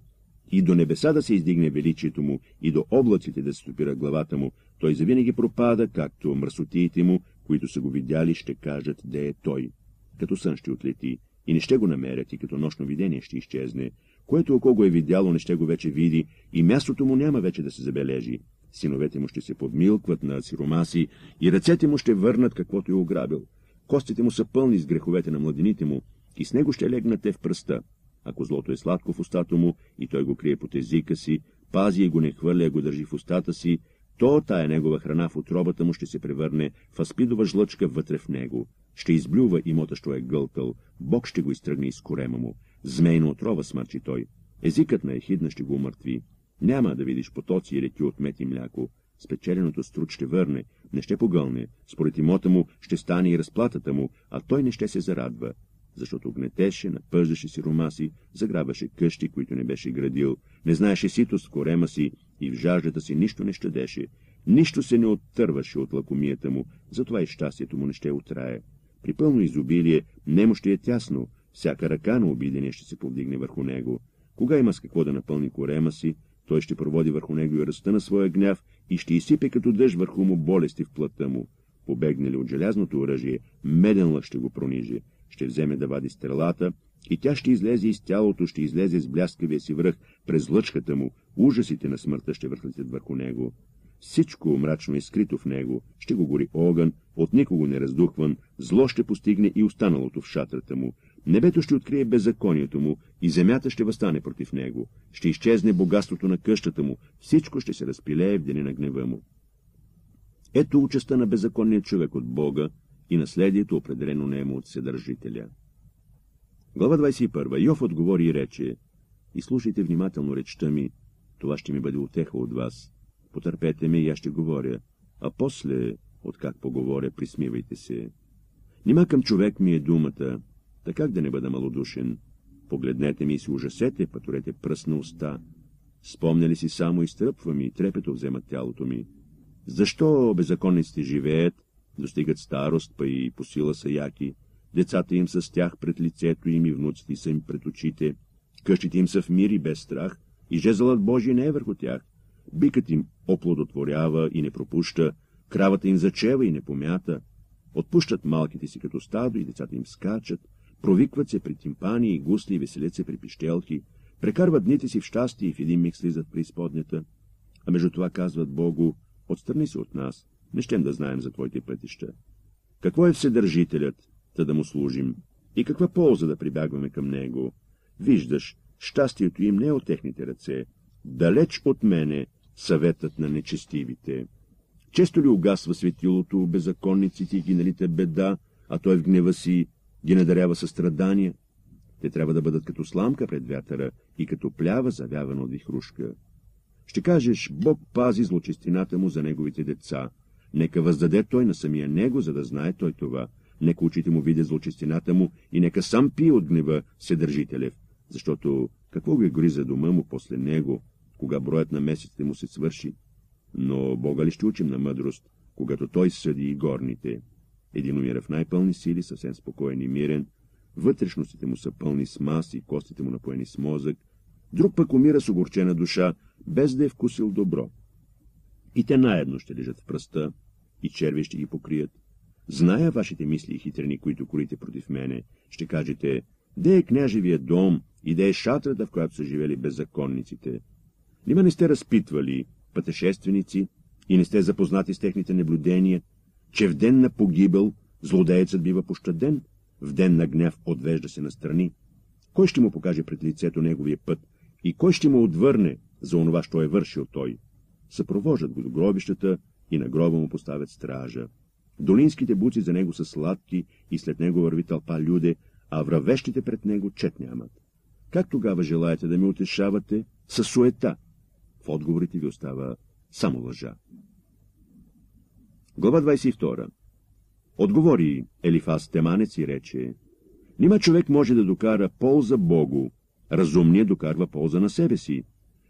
И до небеса да се издигне величието му, и до облаците да се стопира главата му, той завинаги пропада, както мръсотиите му, които са го видяли, ще кажат, де е той. Като сън ще отлети, и не ще го намерят, и като нощно видение ще изчезне. Което око го е видяло, не ще го вече види, и мястото му няма вече да се забележи. Синовете му ще се подмилкват на сиромаси и ръцете му ще върнат каквото е ограбил. Костите му са пълни с греховете на младените му и с него ще легнате в пръста. Ако злото е сладко в устата му и той го крие под езика си, пази и го не хвърля, го държи в устата си, то тая негова храна в отробата му ще се превърне в аспидова жлъчка вътре в него. Ще изблюва имота, що е гълтал, Бог ще го изтръгне из корема му. Змейно отрова смърчи той. Езикът на ехидна ще го умъртви. Няма да видиш потоци и реки от мет и мляко. Спечеленото струд ще върне, не ще погълне, според имота му ще стане и разплатата му, а той не ще се зарадва, защото гнетеше, напъждаше си рома си, заграбаше къщи, които не беше градил, не знаеше сито с корема си и в жаждата си нищо не щадеше, нищо се не оттърваше от лакомията му, затова и щастието му не ще отрае. При пълно изобилие немощи ще е тясно, всяка ръка на обидение ще се повдигне върху него. Кога има с какво да напълни корема си, той ще проводи върху него и ръста на своя гняв и ще изсипе като дъжд върху му болести в плътта му. Побегнали от желязното оръжие, меден лъж ще го пронижи, ще вземе да вади стрелата, и тя ще излезе из тялото, ще излезе с бляскавия си връх през лъчката му, ужасите на смъртта ще върхлетят върху него. Всичко мрачно е скрито в него, ще го гори огън, от никого не раздухван, зло ще постигне и останалото в шатрата му, Небето ще открие беззаконието му и земята ще възстане против него. Ще изчезне богатството на къщата му. Всичко ще се разпилее в деня на гнева му. Ето участа на беззаконния човек от Бога и наследието определено нему от Съдържителя. Глава 21. Йов отговори и рече, и слушайте внимателно речта ми, това ще ми бъде утеха от вас. Потърпете ме и аз ще говоря, а после, откак поговоря, присмивайте се. Нима към човек ми е думата, Та как да не бъда малодушен? Погледнете ми и се ужасете, пътурете пръст на уста. Спомня ли си само изтръпва ми, трепето взема тялото ми. Защо беззаконниците живеят, достигат старост, па и по сила са яки, децата им са с тях пред лицето им и внуците са им пред очите, къщите им са в мир и без страх, и жезълът Божий не е върху тях. Бикът им оплодотворява и не пропуща, кравата им зачева и не помята, отпущат малките си като стадо и децата им скачат, провикват се при тимпани и гусли, веселят се при пищелки, прекарват дните си в щастие и в един миг слизат при изподнята, а между това казват Богу, отстрани се от нас, не щем да знаем за твоите пътища. Какво е Вседържителят, за да му служим? И каква полза да прибягваме към него? Виждаш, щастието им не е от техните ръце. Далеч от мене съветът на нечестивите. Често ли угасва светилото, беззаконниците и ги налите беда, а той в гнева си ги надарява състрадания. Те трябва да бъдат като сламка пред вятъра и като плява, завявана от вихрушка. Ще кажеш, Бог пази злочистината му за неговите деца. Нека въздаде той на самия него, за да знае той това. Нека очите му видят злочистината му и нека сам пие от гнева Седържителев, защото какво ги е гори за дома му после него, кога броят на месеците му се свърши? Но Бога ли ще учим на мъдрост, когато той съди и горните? Един умира в най-пълни сили, съвсем спокоен и мирен, вътрешностите му са пълни с мас и костите му напоени с мозък, друг пък умира с огорчена душа, без да е вкусил добро. И те наедно ще лежат в пръста, и черви ще ги покрият. Зная вашите мисли и хитрени, които корите против мене, ще кажете, де е княжевия дом и де е шатрата, в която са живели беззаконниците. Нима не сте разпитвали пътешественици и не сте запознати с техните наблюдения, че в ден на погибел злодеецът бива пощаден, в ден на гняв отвежда се настрани. Кой ще му покаже пред лицето неговия път и кой ще му отвърне за онова, що е вършил той? Съпровожат го до гробищата и на гроба му поставят стража. Долинските буци за него са сладки и след него върви тълпа люде, а вравещите пред него чет нямат. Как тогава желаете да ме утешавате със суета? В отговорите ви остава само лъжа. Глава 22. Отговори Елифас Теманец и рече, Нима човек може да докара полза Богу, разумният докарва полза на себе си.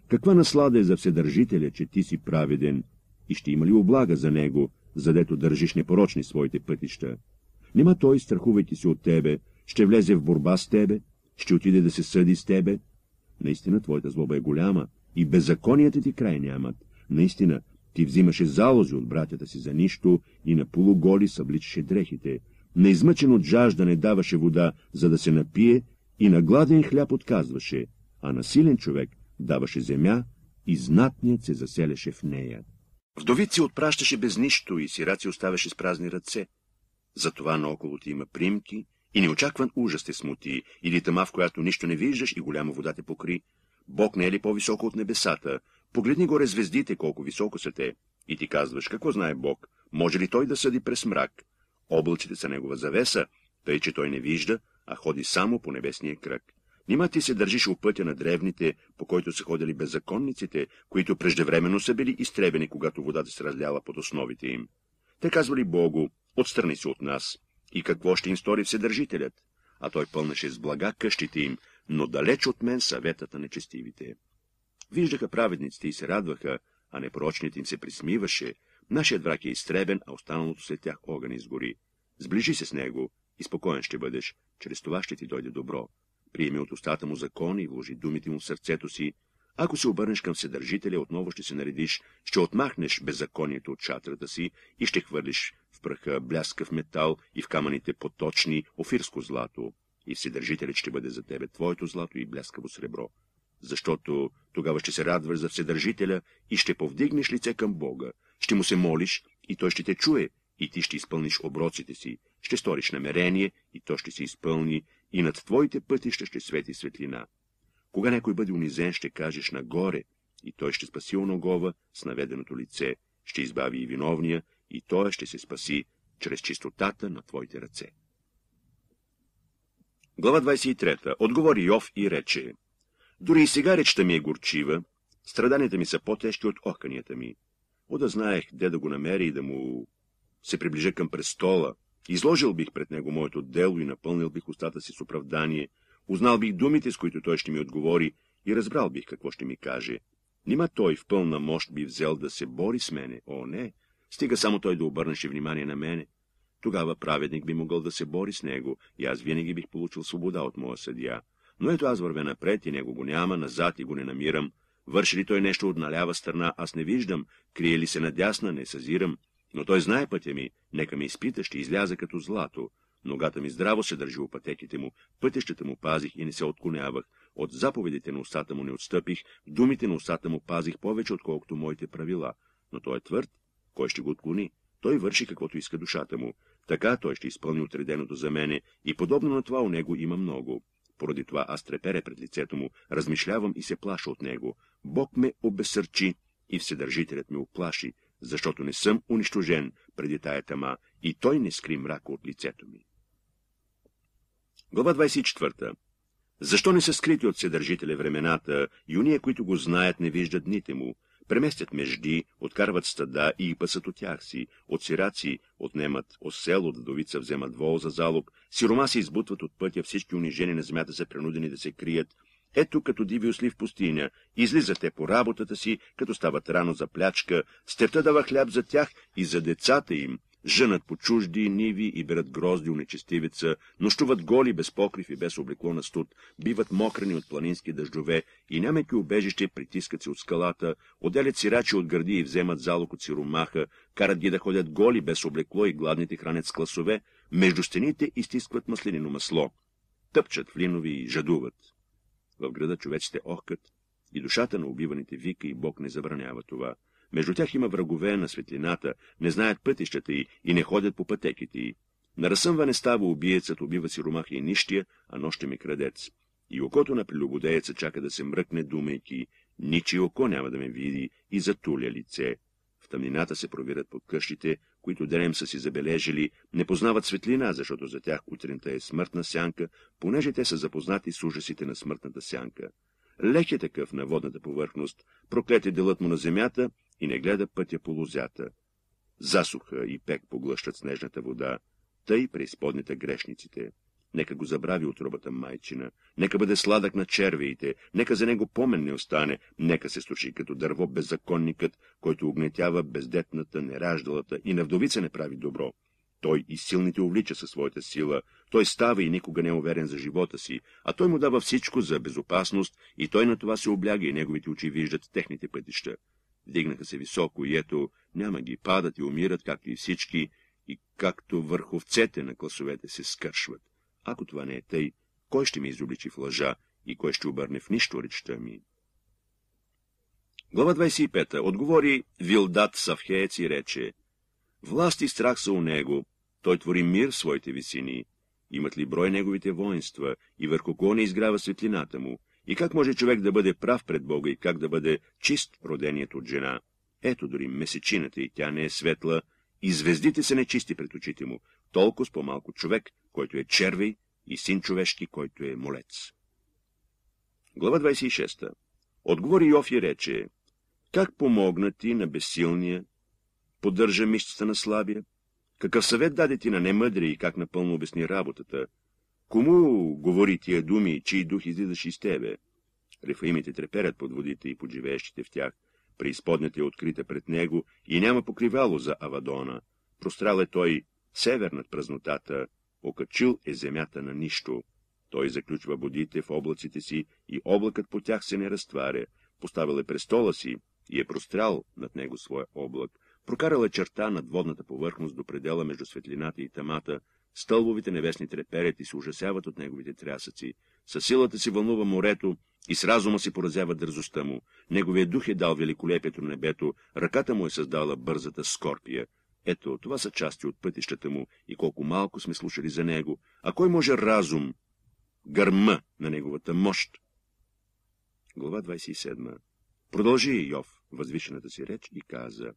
Каква наслада е за Вседържителя, че ти си праведен, и ще има ли облага за него, задето държиш непорочни своите пътища? Нима той, страхувайки се от тебе, ще влезе в борба с тебе, ще отиде да се съди с тебе? Наистина твоята злоба е голяма и беззаконията ти край нямат. Наистина, ти взимаше залози от братята си за нищо и на полуголи събличаше дрехите. Неизмъчен от жажда не даваше вода, за да се напие, и на гладен хляб отказваше, а на силен човек даваше земя и знатният се заселяше в нея. Вдовици отпращаше без нищо и сираци оставаше с празни ръце. Затова наоколо ти има примки и неочакван ужас те смути, или тъма, в която нищо не виждаш и голяма вода те покри. Бог не е ли по-високо от небесата? Погледни горе звездите, колко високо са те. И ти казваш, какво знае Бог? Може ли той да съди през мрак? Облаците са негова завеса, тъй че той не вижда, а ходи само по небесния кръг. Нима ти се държиш у пътя на древните, по който са ходили беззаконниците, които преждевременно са били изтребени, когато водата се разляла под основите им. Те казвали Богу, отстрани се от нас. И какво ще им стори Вседържителят? А той пълнаше с блага къщите им, но далеч от мен съветът на нечестивите. Виждаха праведниците и се радваха, а непорочният им се присмиваше. Нашият враг е изтребен, а останалото след тях огън изгори. Сближи се с него и спокоен ще бъдеш. Чрез това ще ти дойде добро. Приеми от устата му закон и вложи думите му в сърцето си. Ако се обърнеш към Вседържителя, отново ще се наредиш, ще отмахнеш беззаконието от шатрата си и ще хвърлиш в пръха бляскав метал и в камъните поточни офирско злато. И Вседържителят ще бъде за тебе твоето злато и бляскаво сребро защото тогава ще се радваш за Вседържителя и ще повдигнеш лице към Бога, ще му се молиш и той ще те чуе и ти ще изпълниш оброците си, ще сториш намерение и то ще се изпълни и над твоите пътища ще свети светлина. Кога някой бъде унизен, ще кажеш нагоре и той ще спаси оногова с наведеното лице, ще избави и виновния и той ще се спаси чрез чистотата на твоите ръце. Глава 23. Отговори Йов и рече дори и сега речта ми е горчива, страданията ми са по-тежки от оканията ми. О да знаех, де да го намеря и да му се приближа към престола. Изложил бих пред него моето дело и напълнил бих устата си с оправдание. Узнал бих думите, с които той ще ми отговори и разбрал бих какво ще ми каже. Нима той в пълна мощ би взел да се бори с мене. О, не! Стига само той да обърнеше внимание на мене. Тогава праведник би могъл да се бори с него и аз винаги бих получил свобода от моя съдия. Но ето аз вървя напред и него го няма, назад и го не намирам. Върши ли той нещо от налява страна, аз не виждам, крие ли се надясна, не съзирам. Но той знае пътя ми, нека ме изпита, ще изляза като злато. Ногата ми здраво се държи у пътеките му, пътищата му пазих и не се отклонявах. От заповедите на устата му не отстъпих, думите на устата му пазих повече, отколкото моите правила. Но той е твърд, кой ще го отклони? Той върши каквото иска душата му. Така той ще изпълни отреденото за мене и подобно на това у него има много поради това аз треперя пред лицето му, размишлявам и се плаша от него. Бог ме обесърчи и Вседържителят ме оплаши, защото не съм унищожен преди тая тъма и той не скри мрака от лицето ми. Глава 24. Защо не са скрити от Вседържителя времената и уния, които го знаят, не виждат дните му? преместят межди, откарват стада и пасат от тях си, от сираци отнемат осел, от вдовица вземат вол за залог, сирома се избутват от пътя, всички унижени на земята са принудени да се крият. Ето като диви осли в пустиня, излизате по работата си, като стават рано за плячка, степта дава хляб за тях и за децата им, женат по чужди ниви и берат грозди у нечестивица, нощуват голи, без покрив и без облекло на студ, биват мокрени от планински дъждове и, нямайки убежище, притискат се от скалата, отделят сирачи от гърди и вземат залог от сиромаха, карат ги да ходят голи, без облекло и гладните хранят с класове, между стените изтискват маслинино масло, тъпчат влинови и жадуват. В града човеците охкат и душата на убиваните вика и Бог не забранява това. Между тях има врагове на светлината, не знаят пътищата й и не ходят по пътеките й. На разсъмване става убиецът, убива сиромаха и нищия, а нощем е крадец. И окото на прелюбодееца чака да се мръкне, думайки, ничи око няма да ме види и затуля лице. В тъмнината се провират под къщите, които дрем са си забележили, не познават светлина, защото за тях утринта е смъртна сянка, понеже те са запознати с ужасите на смъртната сянка. Лех е такъв на водната повърхност, проклет е делът му на земята и не гледа пътя по лозята. Засуха и пек поглъщат снежната вода, тъй преизподните грешниците. Нека го забрави отробата майчина, нека бъде сладък на червиите, нека за него помен не остане, нека се стоши като дърво беззаконникът, който огнетява бездетната, нераждалата и на вдовица не прави добро. Той и силните увлича със своята сила, той става и никога не е уверен за живота си, а той му дава всичко за безопасност и той на това се обляга и неговите очи виждат техните пътища. Дигнаха се високо и ето, няма ги, падат и умират, както и всички, и както върховците на класовете се скършват. Ако това не е тъй, кой ще ми изобличи в лъжа и кой ще обърне в нищо речта ми? Глава 25. Отговори Вилдат Савхеец и рече, Власт и страх са у него, той твори мир в своите висини, имат ли брой неговите воинства и върху кого не изграва светлината му, и как може човек да бъде прав пред Бога и как да бъде чист роденият от жена? Ето дори месечината и тя не е светла, и звездите са нечисти пред очите му, толкова с по-малко човек, който е червей, и син човешки, който е молец. Глава 26. Отговори Йов и рече, как помогна ти на безсилния, поддържа мишцата на слабия, какъв съвет даде ти на немъдри и как напълно обясни работата, Кому говори тия думи, чий дух излизаш из тебе? Рефаимите треперят под водите и подживеещите в тях. Преизподнята е открита пред него и няма покривало за Авадона. Прострал е той север над празнотата, окачил е земята на нищо. Той заключва водите в облаците си и облакът по тях се не разтваря. Поставил е престола си и е прострял над него своя облак. Прокарал е черта над водната повърхност до предела между светлината и тамата, Стълбовите небесни треперят и се ужасяват от неговите трясъци. Със силата си вълнува морето и с разума си поразява дързостта му. Неговия дух е дал великолепието на небето, ръката му е създала бързата скорпия. Ето, това са части от пътищата му и колко малко сме слушали за него. А кой може разум? Гърма на неговата мощ. Глава 27. Продължи Йов възвишената си реч и каза.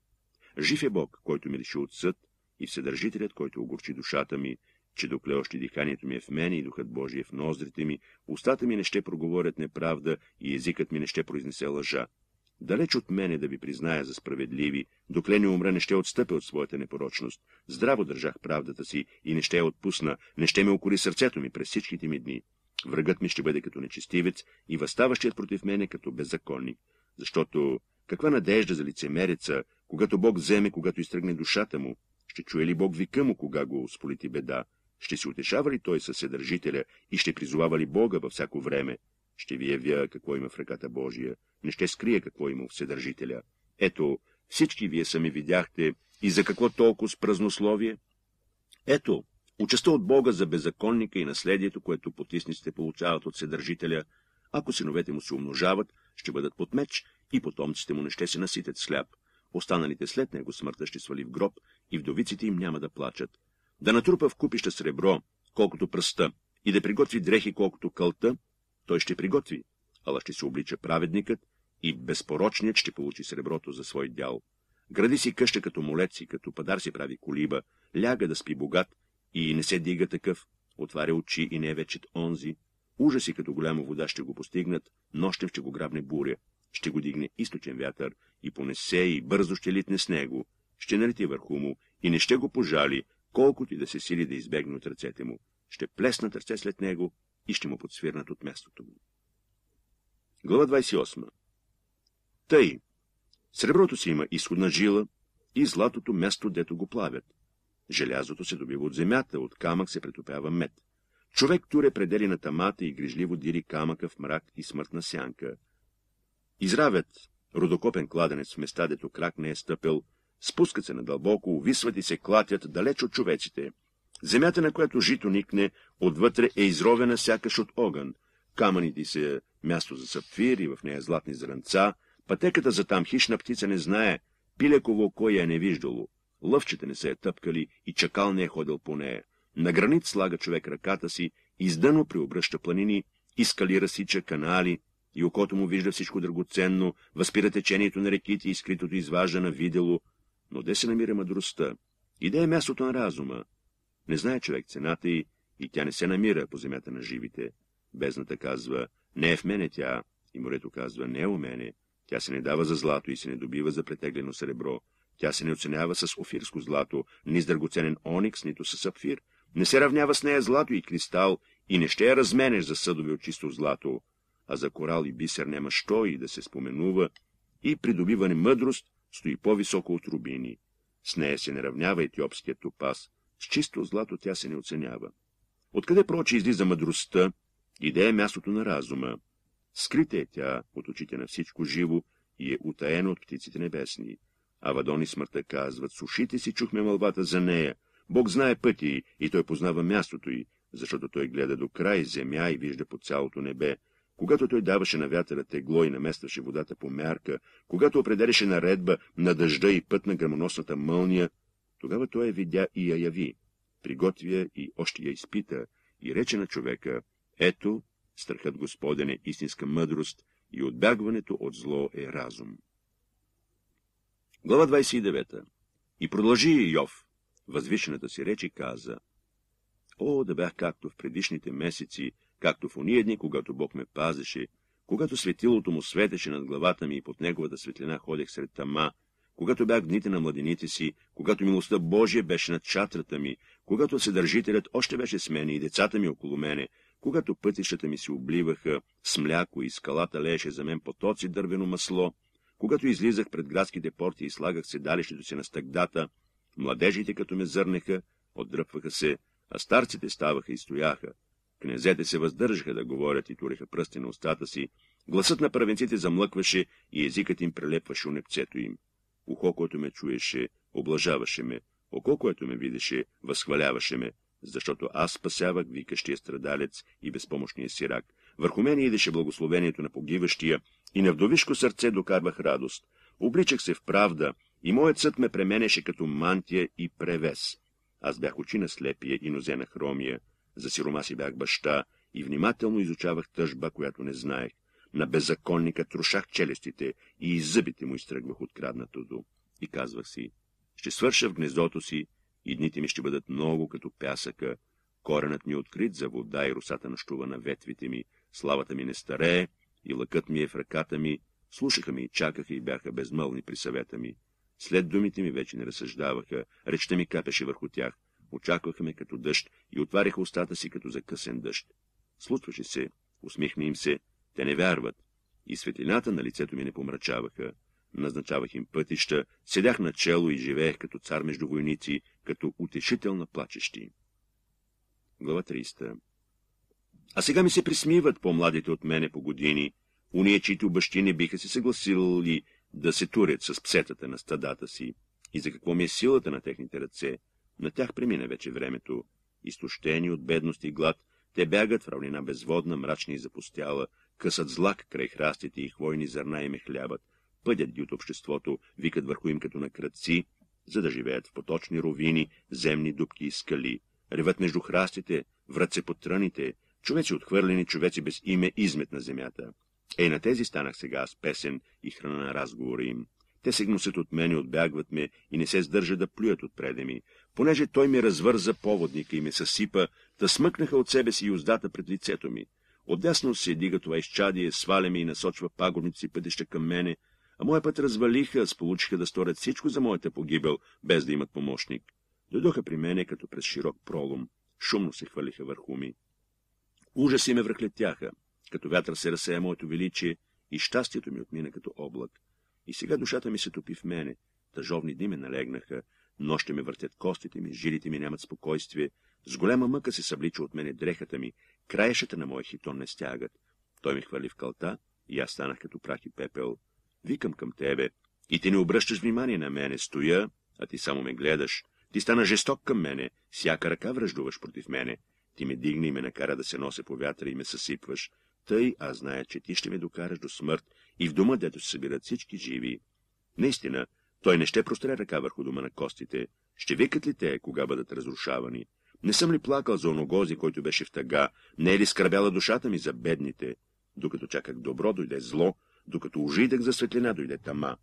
Жив е Бог, който ми лиши от съд и Вседържителят, който огорчи душата ми, че докле още диханието ми е в мен и духът Божий е в ноздрите ми, устата ми не ще проговорят неправда и езикът ми не ще произнесе лъжа. Далеч от мене да ви призная за справедливи, докле не умра, не ще отстъпя от своята непорочност. Здраво държах правдата си и не ще я отпусна, не ще ме укори сърцето ми през всичките ми дни. Врагът ми ще бъде като нечестивец и възставащият против мене като беззаконник. Защото каква надежда за лицемерица, когато Бог вземе, когато изтръгне душата му, ще чуе ли Бог вика му, кога го сполети беда? Ще се утешава ли той със съдържителя и ще призовава ли Бога във всяко време? Ще ви явя какво има в ръката Божия, не ще скрия какво има в съдържителя. Ето, всички вие сами видяхте и за какво толкова с празнословие? Ето, участа от Бога за беззаконника и наследието, което потисниците получават от съдържителя, ако синовете му се умножават, ще бъдат под меч и потомците му не ще се наситят с хляб. Останалите след него смъртта ще свали в гроб и вдовиците им няма да плачат. Да натрупа в купища сребро, колкото пръста, и да приготви дрехи, колкото кълта, той ще приготви, ала ще се облича праведникът и безпорочният ще получи среброто за свой дял. Гради си къща като молец и като падар си прави колиба, ляга да спи богат и не се дига такъв, отваря очи и не е вече онзи. Ужаси като голяма вода ще го постигнат, нощем ще го грабне буря, ще го дигне източен вятър и понесе и бързо ще литне с него, ще налети върху му и не ще го пожали, колкото и да се сили да избегне от ръцете му, ще плеснат ръце след него и ще му подсвирнат от мястото му. Глава 28 Тъй, среброто си има изходна жила и златото място, дето го плавят. Желязото се добива от земята, от камък се претопява мед. Човек туре предели на тамата и грижливо дири камъка в мрак и смъртна сянка. Изравят Родокопен кладенец в места, дето крак не е стъпил, спускат се надълбоко, увисват и се клатят далеч от човеците. Земята, на която жито никне, отвътре е изровена сякаш от огън. Камъните се място за сапфир и в нея златни зранца. Пътеката за там хищна птица не знае, пилеково кой я е не виждало. Лъвчета не се е тъпкали и чакал не е ходил по нея. На гранит слага човек ръката си, издъно преобръща планини, изкали сича канали, и окото му вижда всичко драгоценно, възпира течението на реките и скритото изважда на видело. Но де се намира мъдростта? И де е мястото на разума? Не знае човек цената й и тя не се намира по земята на живите. Безната казва, не е в мене тя, и морето казва, не е у мене. Тя се не дава за злато и се не добива за претеглено сребро. Тя се не оценява с офирско злато, ни с драгоценен оникс, нито с сапфир. Не се равнява с нея злато и кристал и не ще я разменеш за съдове от чисто злато а за корал и бисер няма що и да се споменува, и придобиване мъдрост стои по-високо от рубини. С нея се не равнява етиопският топаз, с чисто злато тя се не оценява. Откъде проче излиза мъдростта, иде е мястото на разума. Скрита е тя от очите на всичко живо и е утаена от птиците небесни. Авадон и смъртта казват, с ушите си чухме мълвата за нея, Бог знае пъти и той познава мястото й, защото той гледа до край земя и вижда по цялото небе, когато той даваше на вятъра тегло и наместваше водата по мярка, когато определяше наредба на дъжда и път на грамоносната мълния, тогава той я видя и я яви, Приготвя и още я изпита, и рече на човека, ето, страхът Господен е истинска мъдрост и отбягването от зло е разум. Глава 29. И продължи Йов, възвишената си речи каза, О, да бях както в предишните месеци, както в уния дни, когато Бог ме пазеше, когато светилото му светеше над главата ми и под неговата светлина ходех сред тама, когато бях в дните на младените си, когато милостта Божия беше над чатрата ми, когато Съдържителят още беше с мен и децата ми около мене, когато пътищата ми се обливаха с мляко и скалата лееше за мен потоци дървено масло, когато излизах пред градските порти и слагах седалището си на стъгдата, младежите като ме зърнеха, отдръпваха се, а старците ставаха и стояха, Князете се въздържаха да говорят и туреха пръсти на устата си. Гласът на първенците замлъкваше и езикът им прелепваше унепцето им. Ухо, което ме чуеше, облажаваше ме. Око, което ме видеше, възхваляваше ме, защото аз спасявах викащия страдалец и безпомощния сирак. Върху мен идеше благословението на погиващия и на вдовишко сърце докарвах радост. Обличах се в правда и моят съд ме пременеше като мантия и превес. Аз бях очи на слепия и нозе на хромия, за сирома си бях баща и внимателно изучавах тъжба, която не знаех. На беззаконника трошах челестите и зъбите му изтръгвах от краднатото. И казвах си, ще свърша в гнездото си и дните ми ще бъдат много като пясъка. Коренът ми е открит за вода и русата нащува на ветвите ми. Славата ми не старее и лъкът ми е в ръката ми. Слушаха ми и чакаха и бяха безмълни при съвета ми. След думите ми вече не разсъждаваха, речта ми капеше върху тях очакваха ме като дъжд и отваряха устата си като закъсен дъжд. Случваше се, усмихна им се, те не вярват. И светлината на лицето ми не помрачаваха. Назначавах им пътища, седях на чело и живеех като цар между войници, като утешител на плачещи. Глава 300 А сега ми се присмиват по-младите от мене по години, уния, чието бащи не биха се съгласили да се турят с псетата на стадата си. И за какво ми е силата на техните ръце? На тях премина вече времето. Изтощени от бедност и глад, те бягат в равнина безводна, мрачна и запустяла, късат злак край храстите и хвойни зърна им е хлябът, пъдят ги от обществото, викат върху им като на кръци, за да живеят в поточни ровини, земни дубки и скали, реват между храстите, врат се под тръните, човеци отхвърлени, човеци без име, измет на земята. Ей, на тези станах сега с песен и храна на разговора им. Те се гносят от мене, отбягват ме и не се сдържа да плюят отпреде ми, понеже той ми развърза поводника и ме съсипа, да смъкнаха от себе си юздата пред лицето ми. Отдясно се дига това изчадие, сваля ми и насочва пагорници пътища към мене, а моя път развалиха, сполучиха да сторят всичко за моята погибел, без да имат помощник. Дойдоха при мене, като през широк пролом. Шумно се хвалиха върху ми. Ужаси ме връхлетяха, като вятър се разсея моето величие и щастието ми отмина като облак. И сега душата ми се топи в мене, тъжовни дни ме налегнаха, нощи ме въртят костите ми, жилите ми нямат спокойствие, с голяма мъка се съблича от мене дрехата ми, краешата на моя хитон не стягат. Той ми хвали в калта и аз станах като прах и пепел. Викам към тебе и ти не обръщаш внимание на мене, стоя, а ти само ме гледаш. Ти стана жесток към мене, всяка ръка връждуваш против мене. Ти ме дигни и ме накара да се нося по вятъра и ме съсипваш. Тъй аз зная, че ти ще ме докараш до смърт и в дома, дето се събират всички живи. Наистина, той не ще простре ръка върху дома на костите. Ще викат ли те, кога бъдат разрушавани? Не съм ли плакал за оногози, който беше в тъга? Не е ли скърбяла душата ми за бедните? Докато чаках добро, дойде зло, докато ожидах за светлина, дойде тама.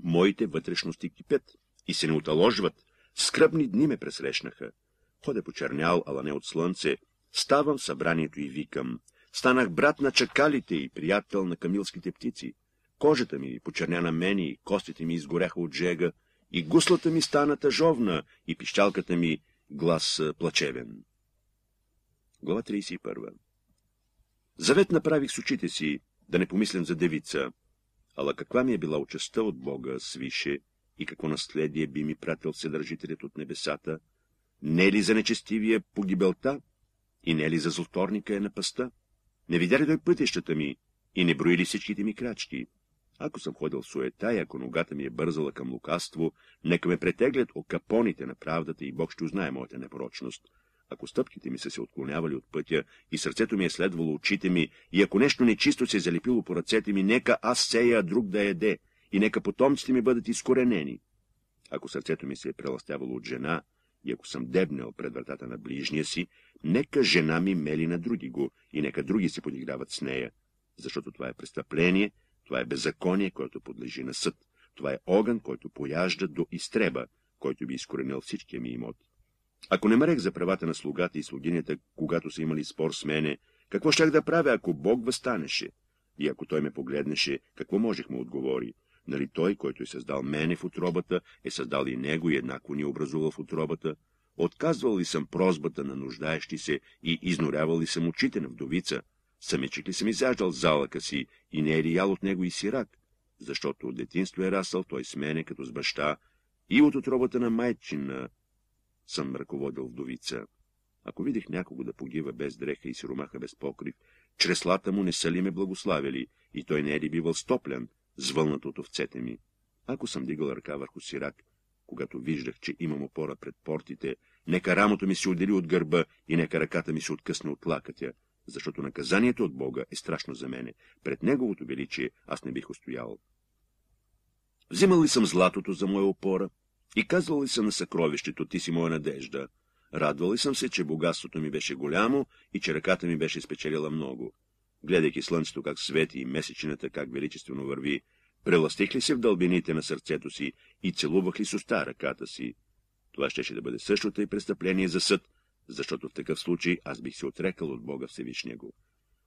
Моите вътрешности кипят и се не оталожват. Скръбни дни ме пресрещнаха. Ходя почернял, ала не от слънце. Ставам в събранието и викам. Станах брат на чакалите и приятел на камилските птици. Кожата ми почерня на мен и костите ми изгоряха от жега, и гуслата ми стана тъжовна, и пищалката ми глас плачевен. Глава 31 Завет направих с очите си, да не помислям за девица. Ала каква ми е била участта от Бога свише и какво наследие би ми пратил Седържителят от небесата? Не е ли за нечестивия погибелта и не е ли за злоторника е на паста? Не видя ли той пътищата ми и не броили всичките ми крачки? Ако съм ходил суета и ако ногата ми е бързала към лукаство, нека ме претеглят капоните на правдата и Бог ще узнае моята непорочност. Ако стъпките ми са се отклонявали от пътя и сърцето ми е следвало очите ми, и ако нещо нечисто се е залепило по ръцете ми, нека аз сея, а друг да яде, и нека потомците ми бъдат изкоренени. Ако сърцето ми се е преластявало от жена, и ако съм дебнал пред вратата на ближния си, нека жена ми мели на други го и нека други се подиграват с нея, защото това е престъпление, това е беззаконие, което подлежи на съд, това е огън, който пояжда до изтреба, който би изкоренил всичкия ми имот. Ако не мрех за правата на слугата и слугинята, когато са имали спор с мене, какво щях да правя, ако Бог възстанеше? И ако той ме погледнеше, какво можех му отговори? Нали той, който е създал мене в отробата, е създал и него и еднакво ни е образувал в отробата? Отказвал ли съм прозбата на нуждаещи се и изнорявал ли съм очите на вдовица? Самичък ли съм изяждал залъка си и не е риял от него и сирак? Защото от детинство е расъл той с мене като с баща и от отробата на майчина съм ръководил вдовица. Ако видях някого да погива без дреха и сиромаха без покрив, чреслата му не са ли ме благославили и той не е ли бивал стоплян, звълнат от овцете ми. Ако съм дигал ръка върху сирак, когато виждах, че имам опора пред портите, нека рамото ми се отдели от гърба и нека ръката ми се откъсне от лакътя, защото наказанието от Бога е страшно за мене. Пред Неговото величие аз не бих устоял. Взимал ли съм златото за моя опора и казвал ли съм на съкровището, ти си моя надежда? Радвал ли съм се, че богатството ми беше голямо и че ръката ми беше спечелила много? гледайки слънцето как свети и месечината как величествено върви, преластих ли се в дълбините на сърцето си и целувах ли с уста ръката си, това щеше да бъде същото и престъпление за съд, защото в такъв случай аз бих се отрекал от Бога Всевишния го.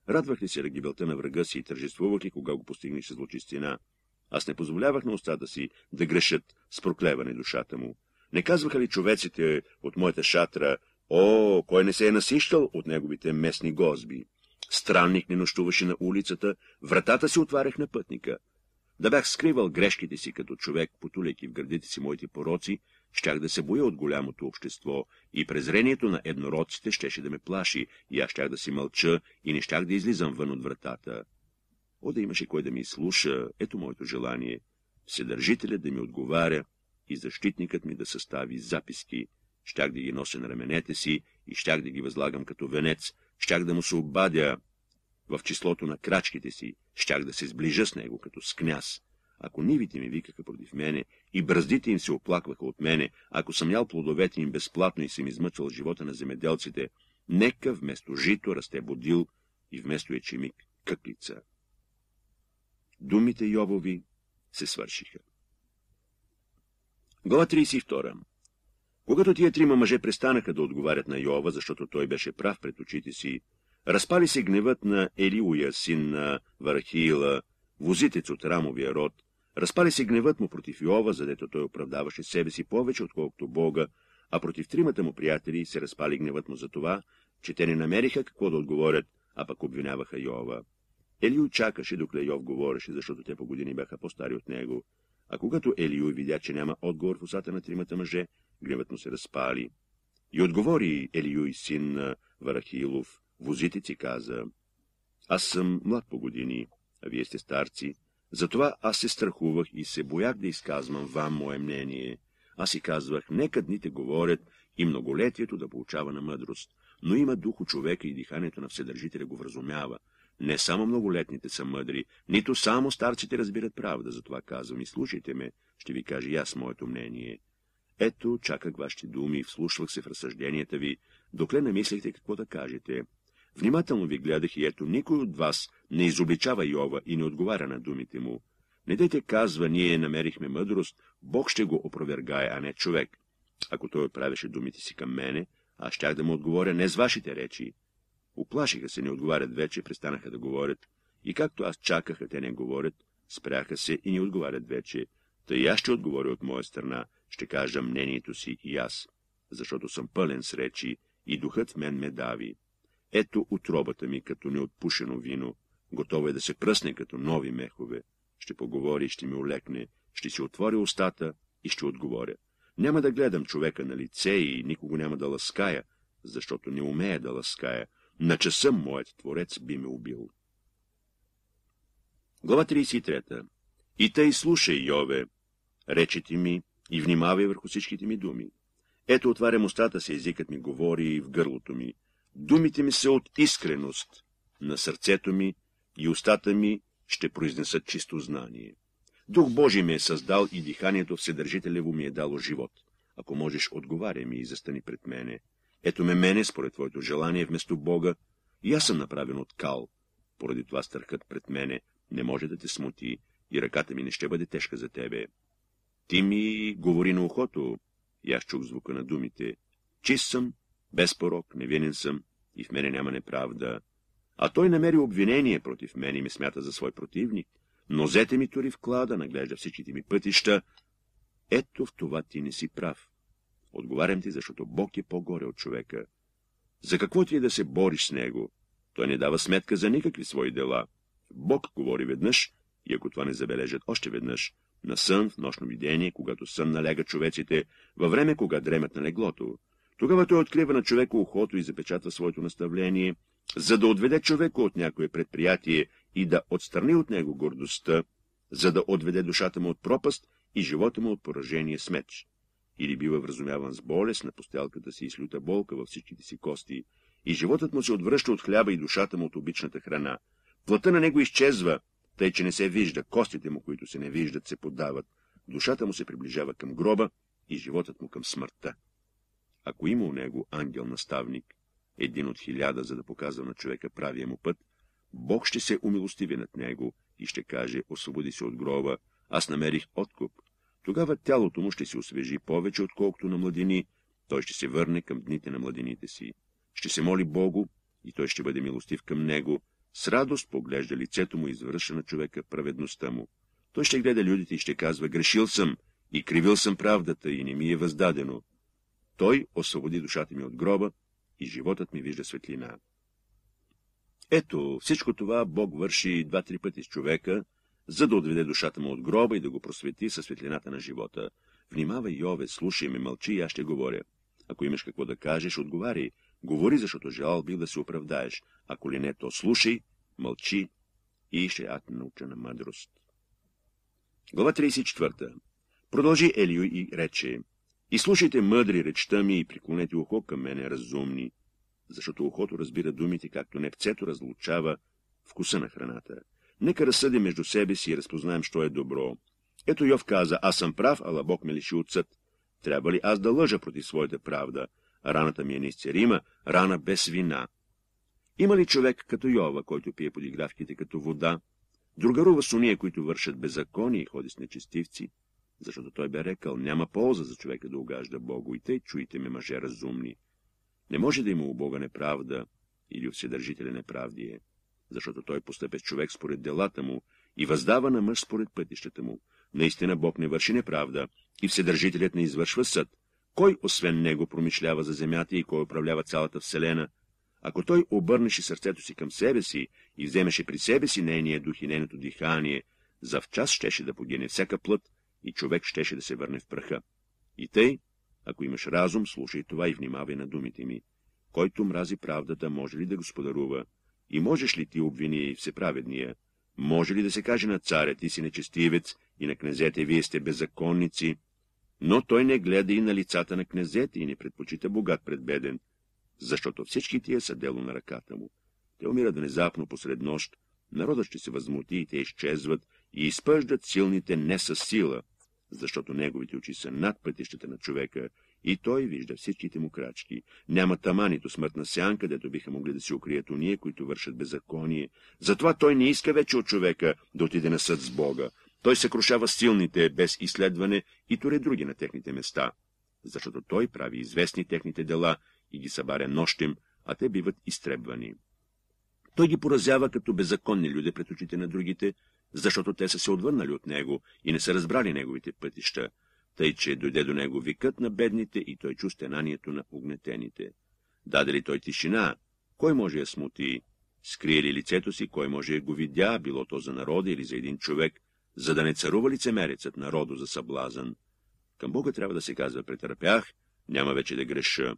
Радвах ли се на гибелта на врага си и тържествувах ли, кога го постигнеше злочистина? Аз не позволявах на устата си да грешат с проклеване душата му. Не казваха ли човеците от моята шатра, о, кой не се е насищал от неговите местни гозби? странник не нощуваше на улицата, вратата си отварях на пътника. Да бях скривал грешките си като човек, потуляйки в градите си моите пороци, щях да се боя от голямото общество и презрението на еднородците щеше да ме плаши, и аз щях да си мълча и не щях да излизам вън от вратата. О, да имаше кой да ми слуша, ето моето желание. Вседържителят да ми отговаря и защитникът ми да състави записки. Щях да ги нося на раменете си и щях да ги възлагам като венец, щях да му се обадя в числото на крачките си, щях да се сближа с него, като с княз. Ако нивите ми викаха против мене и браздите им се оплакваха от мене, ако съм ял плодовете им безплатно и съм измъчвал живота на земеделците, нека вместо жито расте бодил и вместо ечемик къклица. Думите Йовови се свършиха. Глава 32 когато тия трима мъже престанаха да отговарят на Йова, защото той беше прав пред очите си, разпали се гневът на Елиуя, син на Вархила, возитец от рамовия род, разпали се гневът му против Йова, задето той оправдаваше себе си повече, отколкото Бога, а против тримата му приятели се разпали гневът му за това, че те не намериха какво да отговорят, а пък обвиняваха Йова. Елиу чакаше, докле Йов говореше, защото те по години бяха по-стари от него. А когато Елиу видя, че няма отговор в усата на тримата мъже, гневът му се разпали. И отговори Елиюй, син на Варахилов, возите ти каза, аз съм млад по години, а вие сте старци, затова аз се страхувах и се боях да изказвам вам мое мнение. Аз си казвах, нека дните говорят и многолетието да получава на мъдрост, но има дух у човека и диханието на Вседържителя го вразумява. Не само многолетните са мъдри, нито само старците разбират правда, затова казвам и слушайте ме, ще ви кажа и аз моето мнение. Ето, чаках вашите думи, вслушвах се в разсъжденията ви, докле намислихте какво да кажете. Внимателно ви гледах и ето никой от вас не изобличава Йова и не отговаря на думите му. Не дайте казва, ние намерихме мъдрост, Бог ще го опровергае, а не човек. Ако той отправяше думите си към мене, аз щях да му отговоря не с вашите речи. Оплашиха се, не отговарят вече, престанаха да говорят. И както аз чаках, а те не говорят, спряха се и не отговарят вече. Та и аз ще отговоря от моя страна, ще кажа мнението си и аз, защото съм пълен с речи и духът в мен ме дави. Ето отробата ми като неотпушено вино, готова е да се пръсне като нови мехове. Ще поговори, ще ми олекне, ще си отвори устата и ще отговоря. Няма да гледам човека на лице и никого няма да лаская, защото не умея да лаская. На часа моят творец би ме убил. Глава 33 И тъй слушай, Йове, рече ти ми, и внимавай върху всичките ми думи. Ето отварям устата си, езикът ми говори и в гърлото ми. Думите ми са от искреност. На сърцето ми и устата ми ще произнесат чисто знание. Дух Божий ме е създал и диханието Вседържителево ми е дало живот. Ако можеш, отговаря ми и застани пред мене. Ето ме мене, според твоето желание, вместо Бога, и аз съм направен от кал. Поради това страхът пред мене не може да те смути и ръката ми не ще бъде тежка за тебе. Ти ми говори на ухото, и аз чух звука на думите. Чист съм, без порок, невинен съм и в мене няма неправда. А той намери обвинение против мен и ме смята за свой противник. Нозете ми тури вклада, наглежда всичките ми пътища. Ето в това ти не си прав. Отговарям ти, защото Бог е по-горе от човека. За какво ти е да се бориш с него? Той не дава сметка за никакви свои дела. Бог говори веднъж, и ако това не забележат още веднъж, на сън в нощно видение, когато сън налега човеците, във време, кога дремят на леглото. Тогава той открива на човека ухото и запечатва своето наставление, за да отведе човека от някое предприятие и да отстрани от него гордостта, за да отведе душата му от пропаст и живота му от поражение с меч. Или бива вразумяван с болест на постелката си и слюта болка във всичките си кости, и животът му се отвръща от хляба и душата му от обичната храна. Плата на него изчезва, тъй че не се вижда, костите му, които се не виждат, се подават, душата му се приближава към гроба и животът му към смъртта. Ако има у него ангел-наставник, един от хиляда, за да показва на човека правия му път, Бог ще се умилостиви над него и ще каже, освободи се от гроба, аз намерих откуп. Тогава тялото му ще се освежи повече, отколкото на младени. той ще се върне към дните на младените си. Ще се моли Богу и той ще бъде милостив към него, с радост поглежда лицето му, извърша на човека праведността му. Той ще гледа людите и ще казва, грешил съм и кривил съм правдата и не ми е въздадено. Той освободи душата ми от гроба и животът ми вижда светлина. Ето, всичко това Бог върши два-три пъти с човека, за да отведе душата му от гроба и да го просвети със светлината на живота. Внимавай, Йове, слушай ме, мълчи и аз ще говоря. Ако имаш какво да кажеш, отговаряй, Говори, защото жал би да се оправдаеш. Ако ли не, то слушай, мълчи и ще ад науча на мъдрост. Глава 34. Продължи Елио и рече. И слушайте мъдри речта ми и приклонете ухо към мене разумни, защото ухото разбира думите, както непцето разлучава вкуса на храната. Нека разсъдим между себе си и разпознаем, що е добро. Ето Йов каза, аз съм прав, ала Бог ме лиши от съд. Трябва ли аз да лъжа против своята правда? Раната ми е неизцерима, рана без вина. Има ли човек като Йова, който пие подигравките като вода, другарува с уния, които вършат беззаконие и ходи с нечестивци? Защото той бе рекал, няма полза за човека да угажда Богу и те чуйте ме, мъже разумни. Не може да има у Бога неправда или у вседържителя неправдие, защото той постъпе с човек според делата му и въздава на мъж според пътищата му. Наистина Бог не върши неправда и вседържителят не извършва съд, кой освен него промишлява за земята и кой управлява цялата вселена? Ако той обърнеше сърцето си към себе си и вземеше при себе си нейния дух и нейното дихание, завчас щеше да погине всяка плът и човек щеше да се върне в праха. И тъй, ако имаш разум, слушай това и внимавай на думите ми. Който мрази правдата, може ли да господарува? И можеш ли ти обвини всеправедния? Може ли да се каже на царя, ти си нечестивец, и на князете, вие сте беззаконници? Но той не гледа и на лицата на князете и не предпочита богат пред беден, защото всички тия са дело на ръката му. Те умират внезапно посред нощ, народът ще се възмути и те изчезват и изпъждат силните не със сила, защото неговите очи са над пътищата на човека и той вижда всичките му крачки. Няма тама нито смъртна сян, където биха могли да се укрият уния, които вършат беззаконие. Затова той не иска вече от човека да отиде на съд с Бога, той съкрушава силните без изследване и туре други на техните места, защото той прави известни техните дела и ги събаря нощем, а те биват изтребвани. Той ги поразява като беззаконни люди пред очите на другите, защото те са се отвърнали от него и не са разбрали неговите пътища, тъй че дойде до него викът на бедните и той чу стенанието на угнетените. Даде ли той тишина? Кой може я смути? Скрие ли лицето си? Кой може я го видя? Било то за народа или за един човек? За да не царува лицемерецът народу за съблазън. Към Бога трябва да се казва, претърпях, няма вече да греша.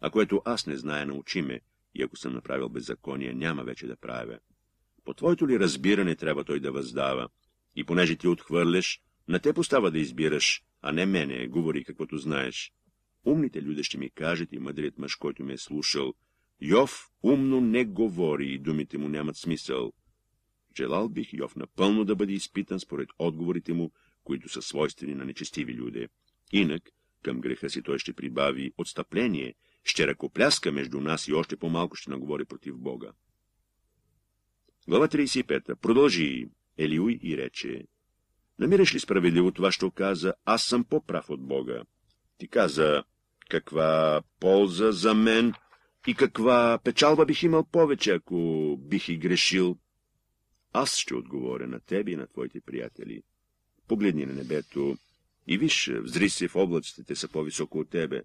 А което аз не зная, научи ме, и ако съм направил беззаконие, няма вече да правя. По твоето ли разбиране трябва той да въздава? И понеже ти отхвърляш, на те постава да избираш, а не мене, говори каквото знаеш. Умните люди ще ми кажат и мъдрият мъж, който ме е слушал. Йов умно не говори и думите му нямат смисъл. Желал бих Йов напълно да бъде изпитан според отговорите му, които са свойствени на нечестиви люди. Инак, към греха си той ще прибави отстъпление, ще ръкопляска между нас и още по-малко ще наговори против Бога. Глава 35. Продължи Елиуй и рече. Намираш ли справедливо това, що каза, аз съм по-прав от Бога? Ти каза, каква полза за мен и каква печалба бих имал повече, ако бих и грешил. Аз ще отговоря на тебе и на твоите приятели. Погледни на небето и виж, взри се в облаците, те са по-високо от тебе.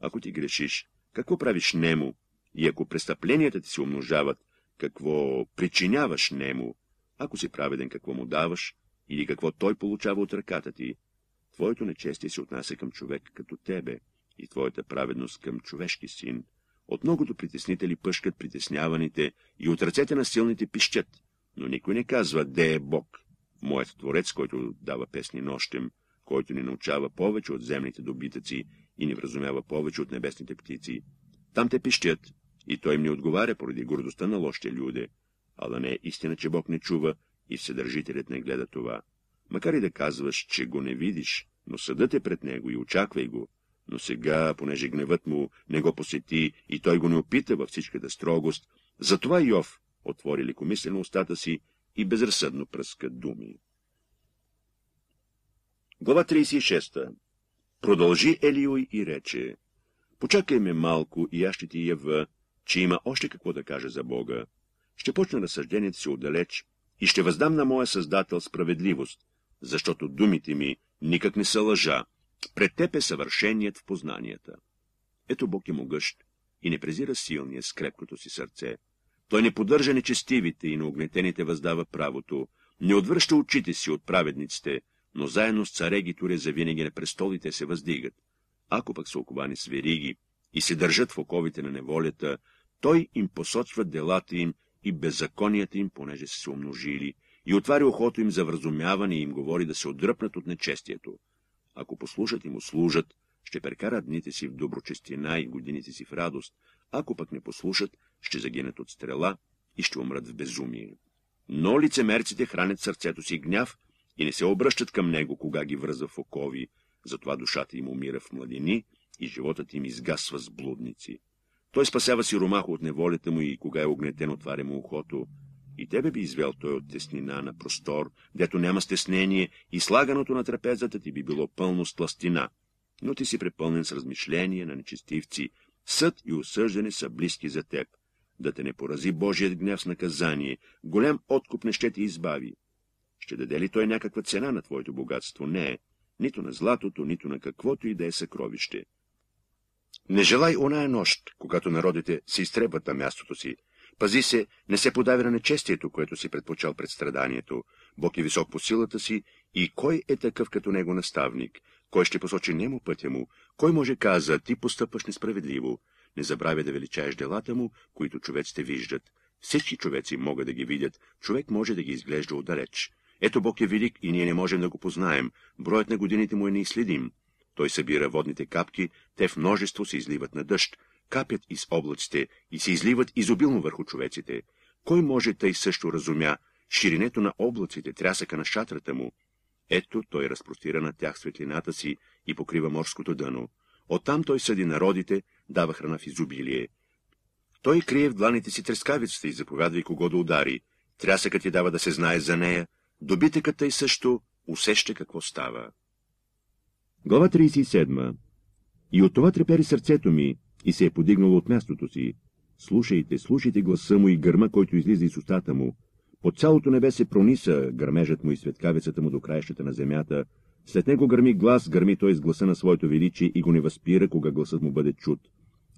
Ако ти грешиш, какво правиш нему? И ако престъпленията ти се умножават, какво причиняваш нему? Ако си праведен, какво му даваш? Или какво той получава от ръката ти? Твоето нечестие се отнася към човек като тебе и твоята праведност към човешки син. От многото притеснители пъшкат притесняваните и от ръцете на силните пищат но никой не казва, де е Бог, моят творец, който дава песни нощем, който ни научава повече от земните добитъци и ни вразумява повече от небесните птици. Там те пищят, и той им не отговаря поради гордостта на лошите люди, Ала не е истина, че Бог не чува и Вседържителят не гледа това. Макар и да казваш, че го не видиш, но съдът е пред него и очаквай го. Но сега, понеже гневът му не го посети и той го не опита във всичката строгост, затова Йов, Отвори лекомислено устата си и безразсъдно пръска думи. Глава 36. Продължи Елиой и рече, «Почакай ме малко и аз ще ти ява, че има още какво да кажа за Бога. Ще почна разсъждението си отдалеч и ще въздам на моя Създател справедливост, защото думите ми никак не са лъжа. Пред теб е съвършеният в познанията. Ето Бог е могъщ и не презира силния с крепкото си сърце. Той не поддържа нечестивите и на огнетените въздава правото, не отвръща очите си от праведниците, но заедно с царе ги туре завинаги на престолите се въздигат. Ако пък са оковани с вериги и се държат в оковите на неволята, той им посочва делата им и беззаконията им, понеже са се умножили, и отваря охото им за вразумяване и им говори да се отдръпнат от нечестието. Ако послушат и му служат, ще прекарат дните си в доброчестина и годините си в радост, ако пък не послушат, ще загинат от стрела и ще умрат в безумие. Но лицемерците хранят сърцето си гняв и не се обръщат към него, кога ги връза в окови, затова душата им умира в младини и животът им изгасва с блудници. Той спасява си ромаха от неволята му и кога е огнетен, отваря му ухото. И тебе би извел той от теснина на простор, дето няма стеснение и слаганото на трапезата ти би било пълно с пластина. Но ти си препълнен с размишления на нечестивци. Съд и осъждане са близки за теб да те не порази Божият гняв с наказание, голям откуп не ще ти избави. Ще даде ли той някаква цена на твоето богатство? Не, нито на златото, нито на каквото и да е съкровище. Не желай оная нощ, когато народите се изтребват на мястото си. Пази се, не се подавя на нечестието, което си предпочел пред страданието. Бог е висок по силата си и кой е такъв като него наставник? Кой ще посочи нему пътя му? Кой може каза, ти постъпваш несправедливо? Не забравя да величаеш делата му, които човеците виждат. Всички човеци могат да ги видят, човек може да ги изглежда отдалеч. Ето Бог е велик и ние не можем да го познаем, броят на годините му е неизследим. Той събира водните капки, те в множество се изливат на дъжд, капят из облаците и се изливат изобилно върху човеците. Кой може тъй също разумя ширинето на облаците, трясъка на шатрата му? Ето той разпростира на тях светлината си и покрива морското дъно. Оттам той съди народите, дава храна в изобилие. Той крие в дланите си трескавицата и заповядва и кого да удари. Трясъкът ти дава да се знае за нея, добитъкът и също усеща какво става. Глава 37 И от това трепери сърцето ми и се е подигнало от мястото си. Слушайте, слушайте гласа му и гърма, който излиза из устата му. По цялото небе се прониса гърмежът му и светкавицата му до краищата на земята, след него гърми глас, гърми той с гласа на своето величие и го не възпира, кога гласът му бъде чуд.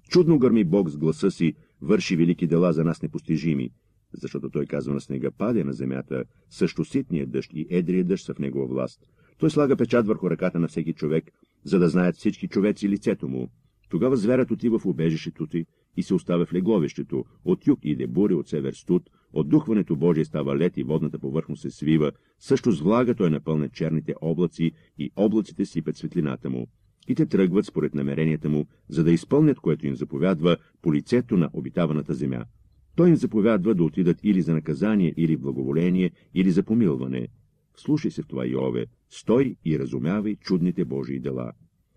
Чудно гърми Бог с гласа си, върши велики дела за нас непостижими, защото той казва на снега, падя на земята, също ситният дъжд и едрият дъжд са в негова власт. Той слага печат върху ръката на всеки човек, за да знаят всички човеци лицето му. Тогава зверът отива в убежището ти и се оставя в леговището. От юг иде бури, от север студ, от духването Божие става лед и водната повърхност се свива, също с влага той е напълня черните облаци и облаците сипят светлината му. И те тръгват според намеренията му, за да изпълнят, което им заповядва, по лицето на обитаваната земя. Той им заповядва да отидат или за наказание, или благоволение, или за помилване. Слушай се в това, Йове, стой и разумявай чудните Божии дела.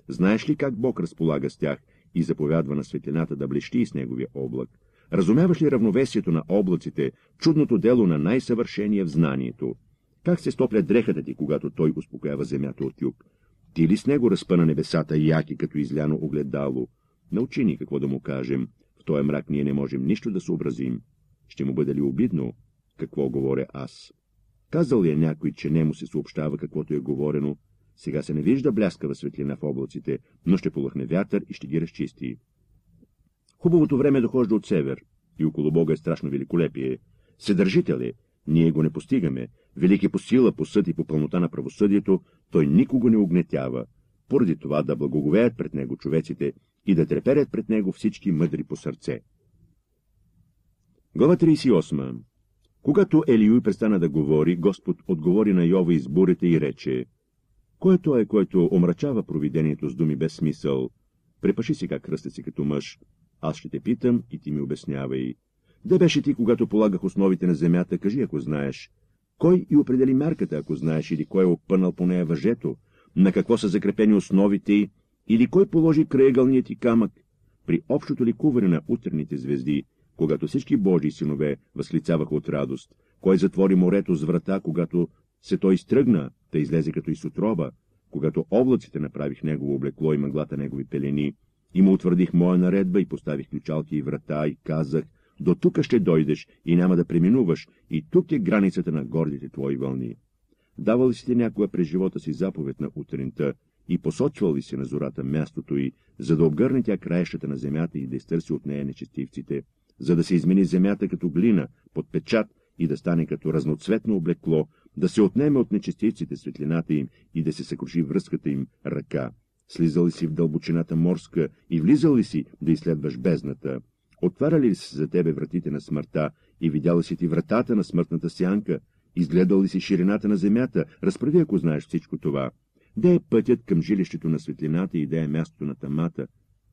Знаеш ли как Бог разполага с тях и заповядва на светлината да блещи с неговия облак? Разумяваш ли равновесието на облаците, чудното дело на най-съвършение в знанието? Как се стопля дрехата ти, когато той успокоява земята от юг? Ти ли с него разпъна небесата яки, като изляно огледало? Научи ни какво да му кажем. В този мрак ние не можем нищо да съобразим. Ще му бъде ли обидно? Какво говоря аз? Казал ли е някой, че не му се съобщава каквото е говорено? Сега се не вижда бляскава светлина в облаците, но ще полъхне вятър и ще ги разчисти. Хубавото време е дохожда от север и около Бога е страшно великолепие. Съдържител е, ние го не постигаме, велики е по сила, по съд и по пълнота на правосъдието, той никого не огнетява, поради това да благоговеят пред него човеците и да треперят пред него всички мъдри по сърце. Глава 38 Когато Елиуй престана да говори, Господ отговори на Йова из бурите и рече Кой е той, който омрачава провидението с думи без смисъл? Препаши си как кръста си като мъж, аз ще те питам и ти ми обяснявай. Да беше ти, когато полагах основите на земята, кажи, ако знаеш. Кой и определи мярката, ако знаеш, или кой е опънал по нея въжето, на какво са закрепени основите й, или кой положи краегълният ти камък? При общото ликуване на утрените звезди, когато всички Божии синове възклицаваха от радост, кой затвори морето с врата, когато се той изтръгна, да излезе като из отроба, когато облаците направих негово облекло и мъглата негови пелени, и му утвърдих моя наредба и поставих ключалки и врата и казах, до тук ще дойдеш и няма да преминуваш, и тук е границата на гордите твои вълни. Давал ли си ти някога през живота си заповед на утринта и посочвал ли си на зората мястото й, за да обгърне тя краещата на земята и да изтърси от нея нечестивците, за да се измени земята като глина, под печат и да стане като разноцветно облекло, да се отнеме от нечестивците светлината им и да се съкруши връзката им ръка. Слизал ли си в дълбочината морска и влизал ли си да изследваш бездната? Отваряли ли си за тебе вратите на смъртта и видял ли си ти вратата на смъртната сянка? Изгледал ли си ширината на земята? Разправи, ако знаеш всичко това. Де е пътят към жилището на светлината и де е мястото на тамата.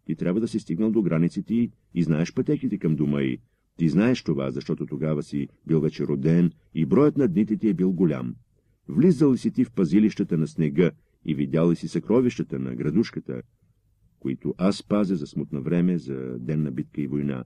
Ти трябва да си стигнал до границите и, и знаеш пътеките към дома й. Ти знаеш това, защото тогава си бил вече роден и броят на дните ти е бил голям. Влизал ли си ти в пазилищата на снега и видяла си съкровищата на градушката, които аз пазя за смутно време, за ден на битка и война.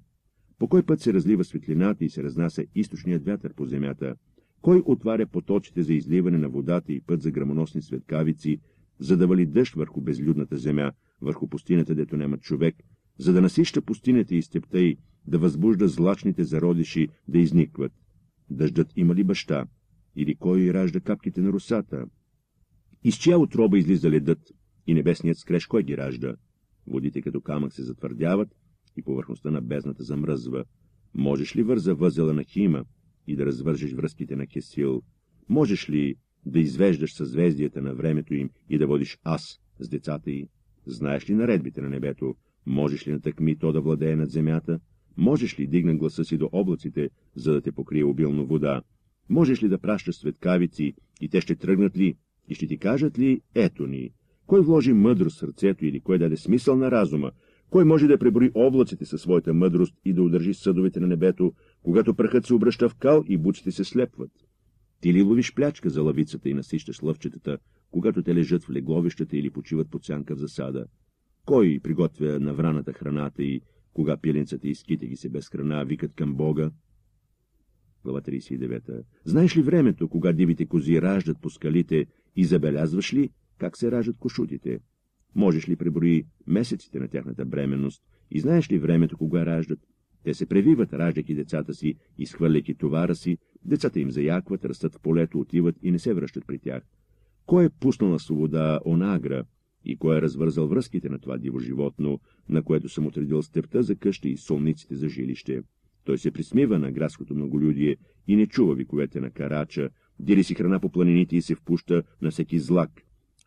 По кой път се разлива светлината и се разнася източният вятър по земята? Кой отваря поточите за изливане на водата и път за грамоносни светкавици, за да вали дъжд върху безлюдната земя, върху пустинята, дето няма човек, за да насища пустинята и степта й, да възбужда злачните зародиши да изникват? Дъждът има ли баща? Или кой ражда капките на русата? Из чия отроба излиза ледът и небесният скреж кой ги ражда? Водите като камък се затвърдяват и повърхността на бездната замръзва. Можеш ли върза възела на Хима и да развържеш връзките на Кесил? Можеш ли да извеждаш съзвездията на времето им и да водиш аз с децата й? Знаеш ли наредбите на небето? Можеш ли на то да владее над земята? Можеш ли дигна гласа си до облаците, за да те покрие обилно вода? Можеш ли да пращаш светкавици и те ще тръгнат ли и ще ти кажат ли, ето ни, кой вложи мъдрост в сърцето или кой даде смисъл на разума, кой може да преброи облаците със своята мъдрост и да удържи съдовете на небето, когато прахът се обръща в кал и буците се слепват? Ти ли ловиш плячка за лавицата и насищаш лъвчетата, когато те лежат в легловищата или почиват под сянка в засада? Кой приготвя на враната храната и, кога пиленцата и ските ги се без храна, викат към Бога? Глава 39. Знаеш ли времето, кога дивите кози раждат по скалите и забелязваш ли как се раждат кошутите? Можеш ли преброи месеците на тяхната бременност и знаеш ли времето кога раждат? Те се превиват, раждайки децата си, изхвърляйки товара си, децата им заякват, растат в полето, отиват и не се връщат при тях. Кой е пуснал на свобода онагра и кой е развързал връзките на това диво животно, на което съм отредил степта за къща и солниците за жилище? Той се присмива на градското многолюдие и не чува виковете на карача, дели си храна по планините и се впуща на всеки злак.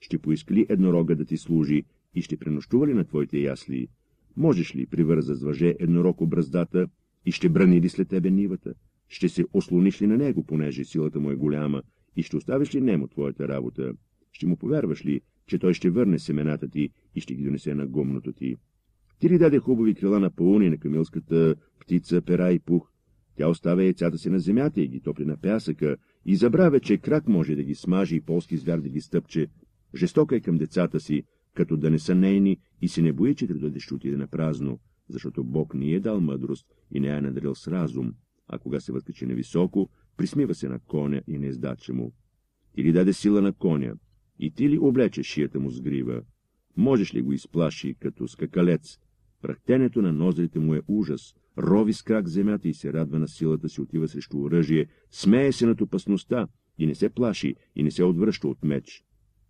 Ще поиска ли еднорога да ти служи и ще пренощува ли на твоите ясли? Можеш ли, привърза с въже еднорог образдата и ще брани ли след тебе нивата? Ще се ослониш ли на него, понеже силата му е голяма и ще оставиш ли нему твоята работа? Ще му повярваш ли, че той ще върне семената ти и ще ги донесе на гумното ти? Ти ли даде хубави крила на пауни, на камилската птица, пера и пух? Тя оставя яйцата си на земята и ги топли на пясъка и забравя, че крак може да ги смаже и полски звяр да ги стъпче, жестока е към децата си, като да не са нейни и се не бои, че трябва да отиде на празно, защото Бог ни е дал мъдрост и не е надарил с разум, а кога се възкачи нависоко, присмива се на коня и не издача му. Ти ли даде сила на коня, и ти ли облече шията му с грива? Можеш ли го изплаши, като скакалец? Прахтенето на нозрите му е ужас, рови с крак земята и се радва на силата си, отива срещу оръжие, смее се над опасността и не се плаши и не се отвръща от меч.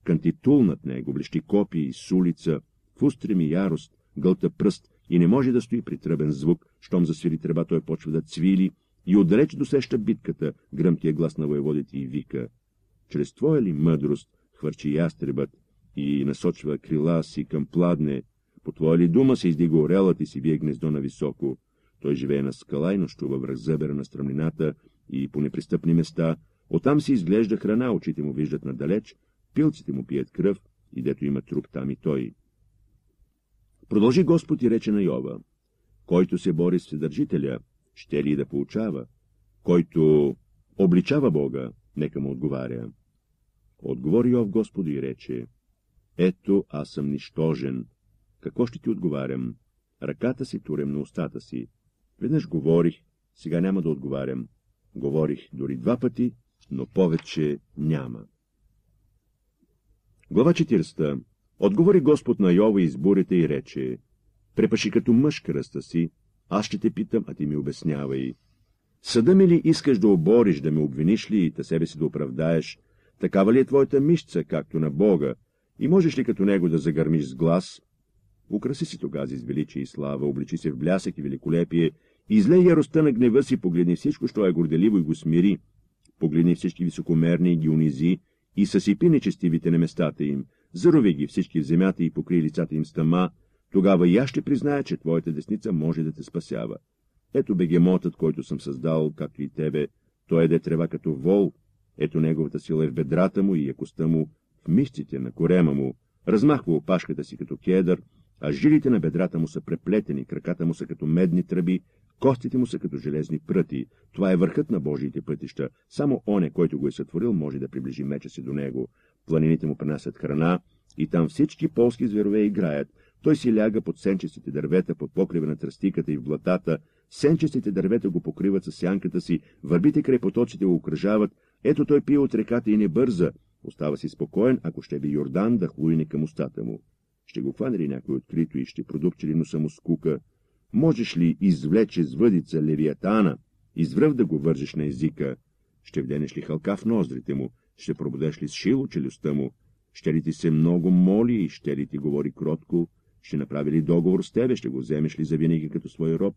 Кантитул над него блещи и сулица, в устреми ярост, гълта пръст и не може да стои при тръбен звук, щом засвири тръба, той почва да цвили и отдалеч досеща битката, гръмтия глас на воеводите и вика. Чрез твоя ли мъдрост хвърчи ястребът и насочва крила си към пладне, по твоя ли дума се издига орелът и си бие гнездо на високо, той живее на скала и нощува връх зъбера на стръмнината и по непристъпни места. Оттам си изглежда храна, очите му виждат надалеч, пилците му пият кръв и дето има труп там и той. Продължи Господ и рече на Йова. Който се бори с Вседържителя, ще ли да получава? Който обличава Бога, нека му отговаря. Отговори Йов Господу и рече. Ето, аз съм нищожен. Какво ще ти отговарям? Ръката си турем на устата си. Веднъж говорих, сега няма да отговарям. Говорих дори два пъти, но повече няма. Глава 40. Отговори Господ на Йова из бурите и рече, Препаши като мъж кръста си, аз ще те питам, а ти ми обяснявай. Съда ми ли искаш да обориш, да ме обвиниш ли и да себе си да оправдаеш? Такава ли е твоята мишца, както на Бога? И можеш ли като него да загърмиш с глас? Украси си тогава с величие и слава, обличи се в блясък и великолепие, Изле яростта на гнева си, погледни всичко, що е горделиво и го смири. Погледни всички високомерни и ги унизи и съсипи нечестивите на местата им. Зарови ги всички в земята и покри лицата им с тъма. Тогава и аз ще призная, че твоята десница може да те спасява. Ето бегемотът, който съм създал, както и тебе. Той еде трева като вол. Ето неговата сила е в бедрата му и якостта му в мишците на корема му. Размахва опашката си като кедър, а жилите на бедрата му са преплетени, краката му са като медни тръби, Костите му са като железни пръти. Това е върхът на Божиите пътища. Само оне, който го е сътворил, може да приближи меча си до него. Планините му пренасят храна и там всички полски зверове играят. Той си ляга под сенчестите дървета, под покрива на тръстиката и в блатата. Сенчестите дървета го покриват с сянката си, върбите край поточите го окръжават. Ето той пие от реката и не бърза. Остава си спокоен, ако ще би Йордан да хлуине към устата му. Ще го хване ли някой открито и ще продупчи носа му скука? можеш ли извлече с въдица левиатана, извръв да го вържеш на езика, ще вденеш ли халка в ноздрите му, ще пробудеш ли с шило челюстта му, ще ли ти се много моли и ще ли ти говори кротко, ще направи ли договор с тебе, ще го вземеш ли завинаги като свой роб,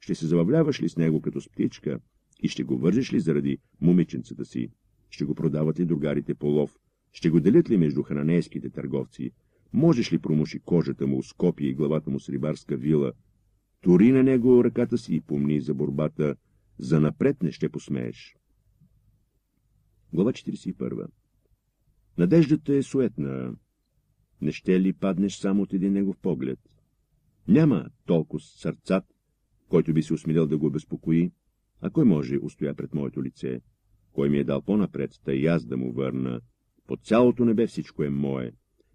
ще се забавляваш ли с него като с птичка и ще го вържеш ли заради момиченцата си, ще го продават ли другарите по лов, ще го делят ли между хананейските търговци, можеш ли промуши кожата му с копия и главата му с рибарска вила, Тори на него ръката си и помни за борбата. За напред не ще посмееш. Глава 41 Надеждата е суетна. Не ще ли паднеш само от един негов поглед? Няма толкова сърцат, който би се усмилил да го безпокои, а кой може устоя пред моето лице? Кой ми е дал по-напред, та и аз да му върна. По цялото небе всичко е мое.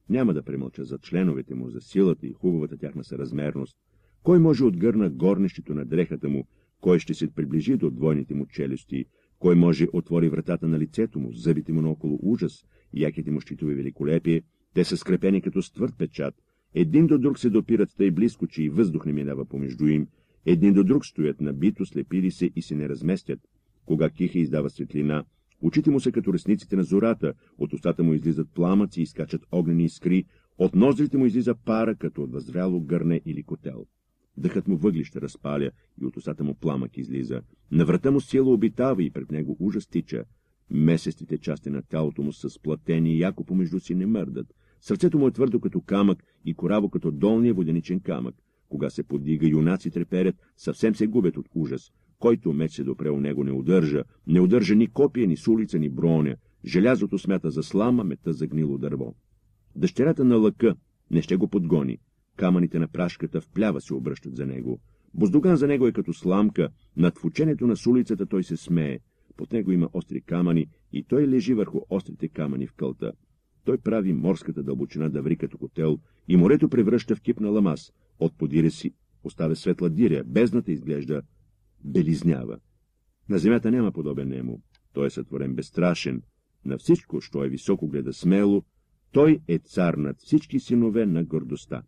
Няма да премълча за членовете му, за силата и хубавата тяхна съразмерност, кой може отгърна горнището на дрехата му, кой ще се приближи до двойните му челюсти, кой може отвори вратата на лицето му, зъбите му наоколо ужас, яките му щитове великолепие, те са скрепени като ствърд печат, един до друг се допират тъй близко, че и въздух не минава помежду им, един до друг стоят набито, слепили се и се не разместят. Кога киха издава светлина, очите му са като ресниците на зората, от устата му излизат пламъци и скачат огнени искри, от ноздрите му излиза пара, като от възряло гърне или котел. Дъхът му въглища разпаля и от устата му пламък излиза. На врата му сила обитава и пред него ужас тича. Месестите части на тялото му са сплатени и яко помежду си не мърдат. Сърцето му е твърдо като камък и кораво като долния воденичен камък. Кога се подига, юнаци треперят, съвсем се губят от ужас. Който меч се допре у него не удържа, не удържа ни копия, ни сулица, ни броня. Желязото смята за слама, мета за гнило дърво. Дъщерята на лъка не ще го подгони. Камъните на прашката в плява се обръщат за него. Боздуган за него е като сламка, над фученето на сулицата той се смее. Под него има остри камъни и той лежи върху острите камъни в кълта. Той прави морската дълбочина да ври като котел и морето превръща в на ламас. От подире си оставя светла диря, бездната изглежда белизнява. На земята няма подобен нему. Той е сътворен безстрашен. На всичко, що е високо гледа смело, той е цар над всички синове на гордостта.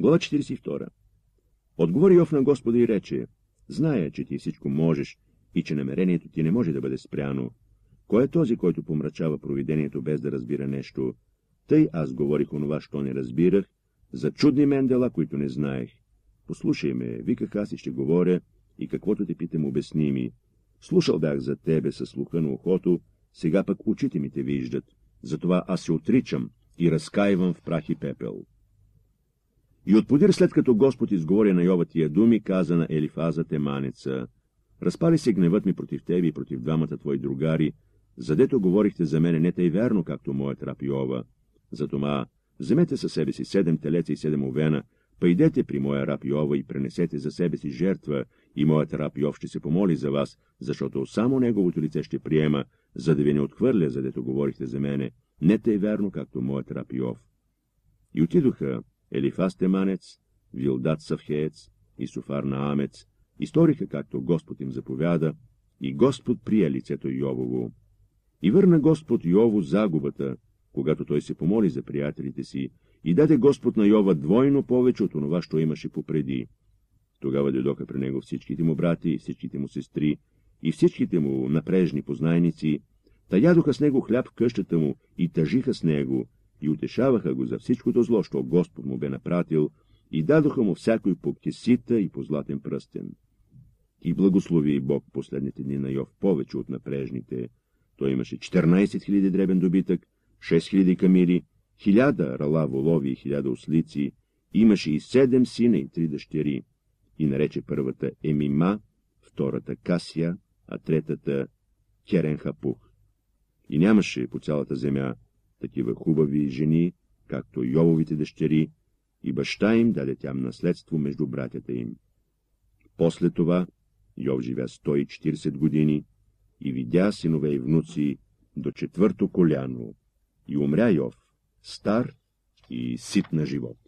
Глава 42. Отговори Йов на Господа и рече, «Зная, че ти всичко можеш и че намерението ти не може да бъде спряно. Кой е този, който помрачава провидението без да разбира нещо? Тъй аз говорих онова, що не разбирах, за чудни мен дела, които не знаех. Послушай ме, виках аз и ще говоря, и каквото те питам, обясни ми. Слушал бях за тебе със слуха на ухото, сега пък очите ми те виждат. Затова аз се отричам и разкаивам в прах и пепел. И от подир след като Господ изговори на Йова тия думи, каза на Елифаза Теманеца, «Разпали се гневът ми против тебе и против двамата твои другари, задето говорихте за мене не тъй верно, както моят раб Йова. Затома, вземете със себе си седем телеца и седем овена, па идете при моя раб Йова и пренесете за себе си жертва, и моят раб Йов ще се помоли за вас, защото само неговото лице ще приема, за да ви не отхвърля, задето говорихте за мене, не тъй верно, както моят раб Йов. И отидоха Елифас Теманец, Вилдат Савхеец, Исофар Наамец, историха както Господ им заповяда, и Господ прие лицето Йовово. И върна Господ Йово загубата, когато той се помоли за приятелите си, и даде Господ на Йова двойно повече от онова, що имаше попреди. Тогава дойдоха при него всичките му брати, всичките му сестри и всичките му напрежни познайници, та ядоха с него хляб в къщата му и тъжиха с него, и утешаваха го за всичкото зло, що Господ му бе напратил, и дадоха му всякой по птисита и по златен пръстен. И благослови Бог последните дни на Йов повече от напрежните. Той имаше 14 000 дребен добитък, 6 000 камили, 1000 рала волови и 1000 ослици, имаше и 7 сина и 3 дъщери. И нарече първата Емима, втората Касия, а третата Керенхапух. И нямаше по цялата земя такива хубави жени, както Йововите дъщери, и баща им даде тям наследство между братята им. После това Йов живя 140 години и видя синове и внуци до четвърто коляно и умря Йов, стар и сит на живот.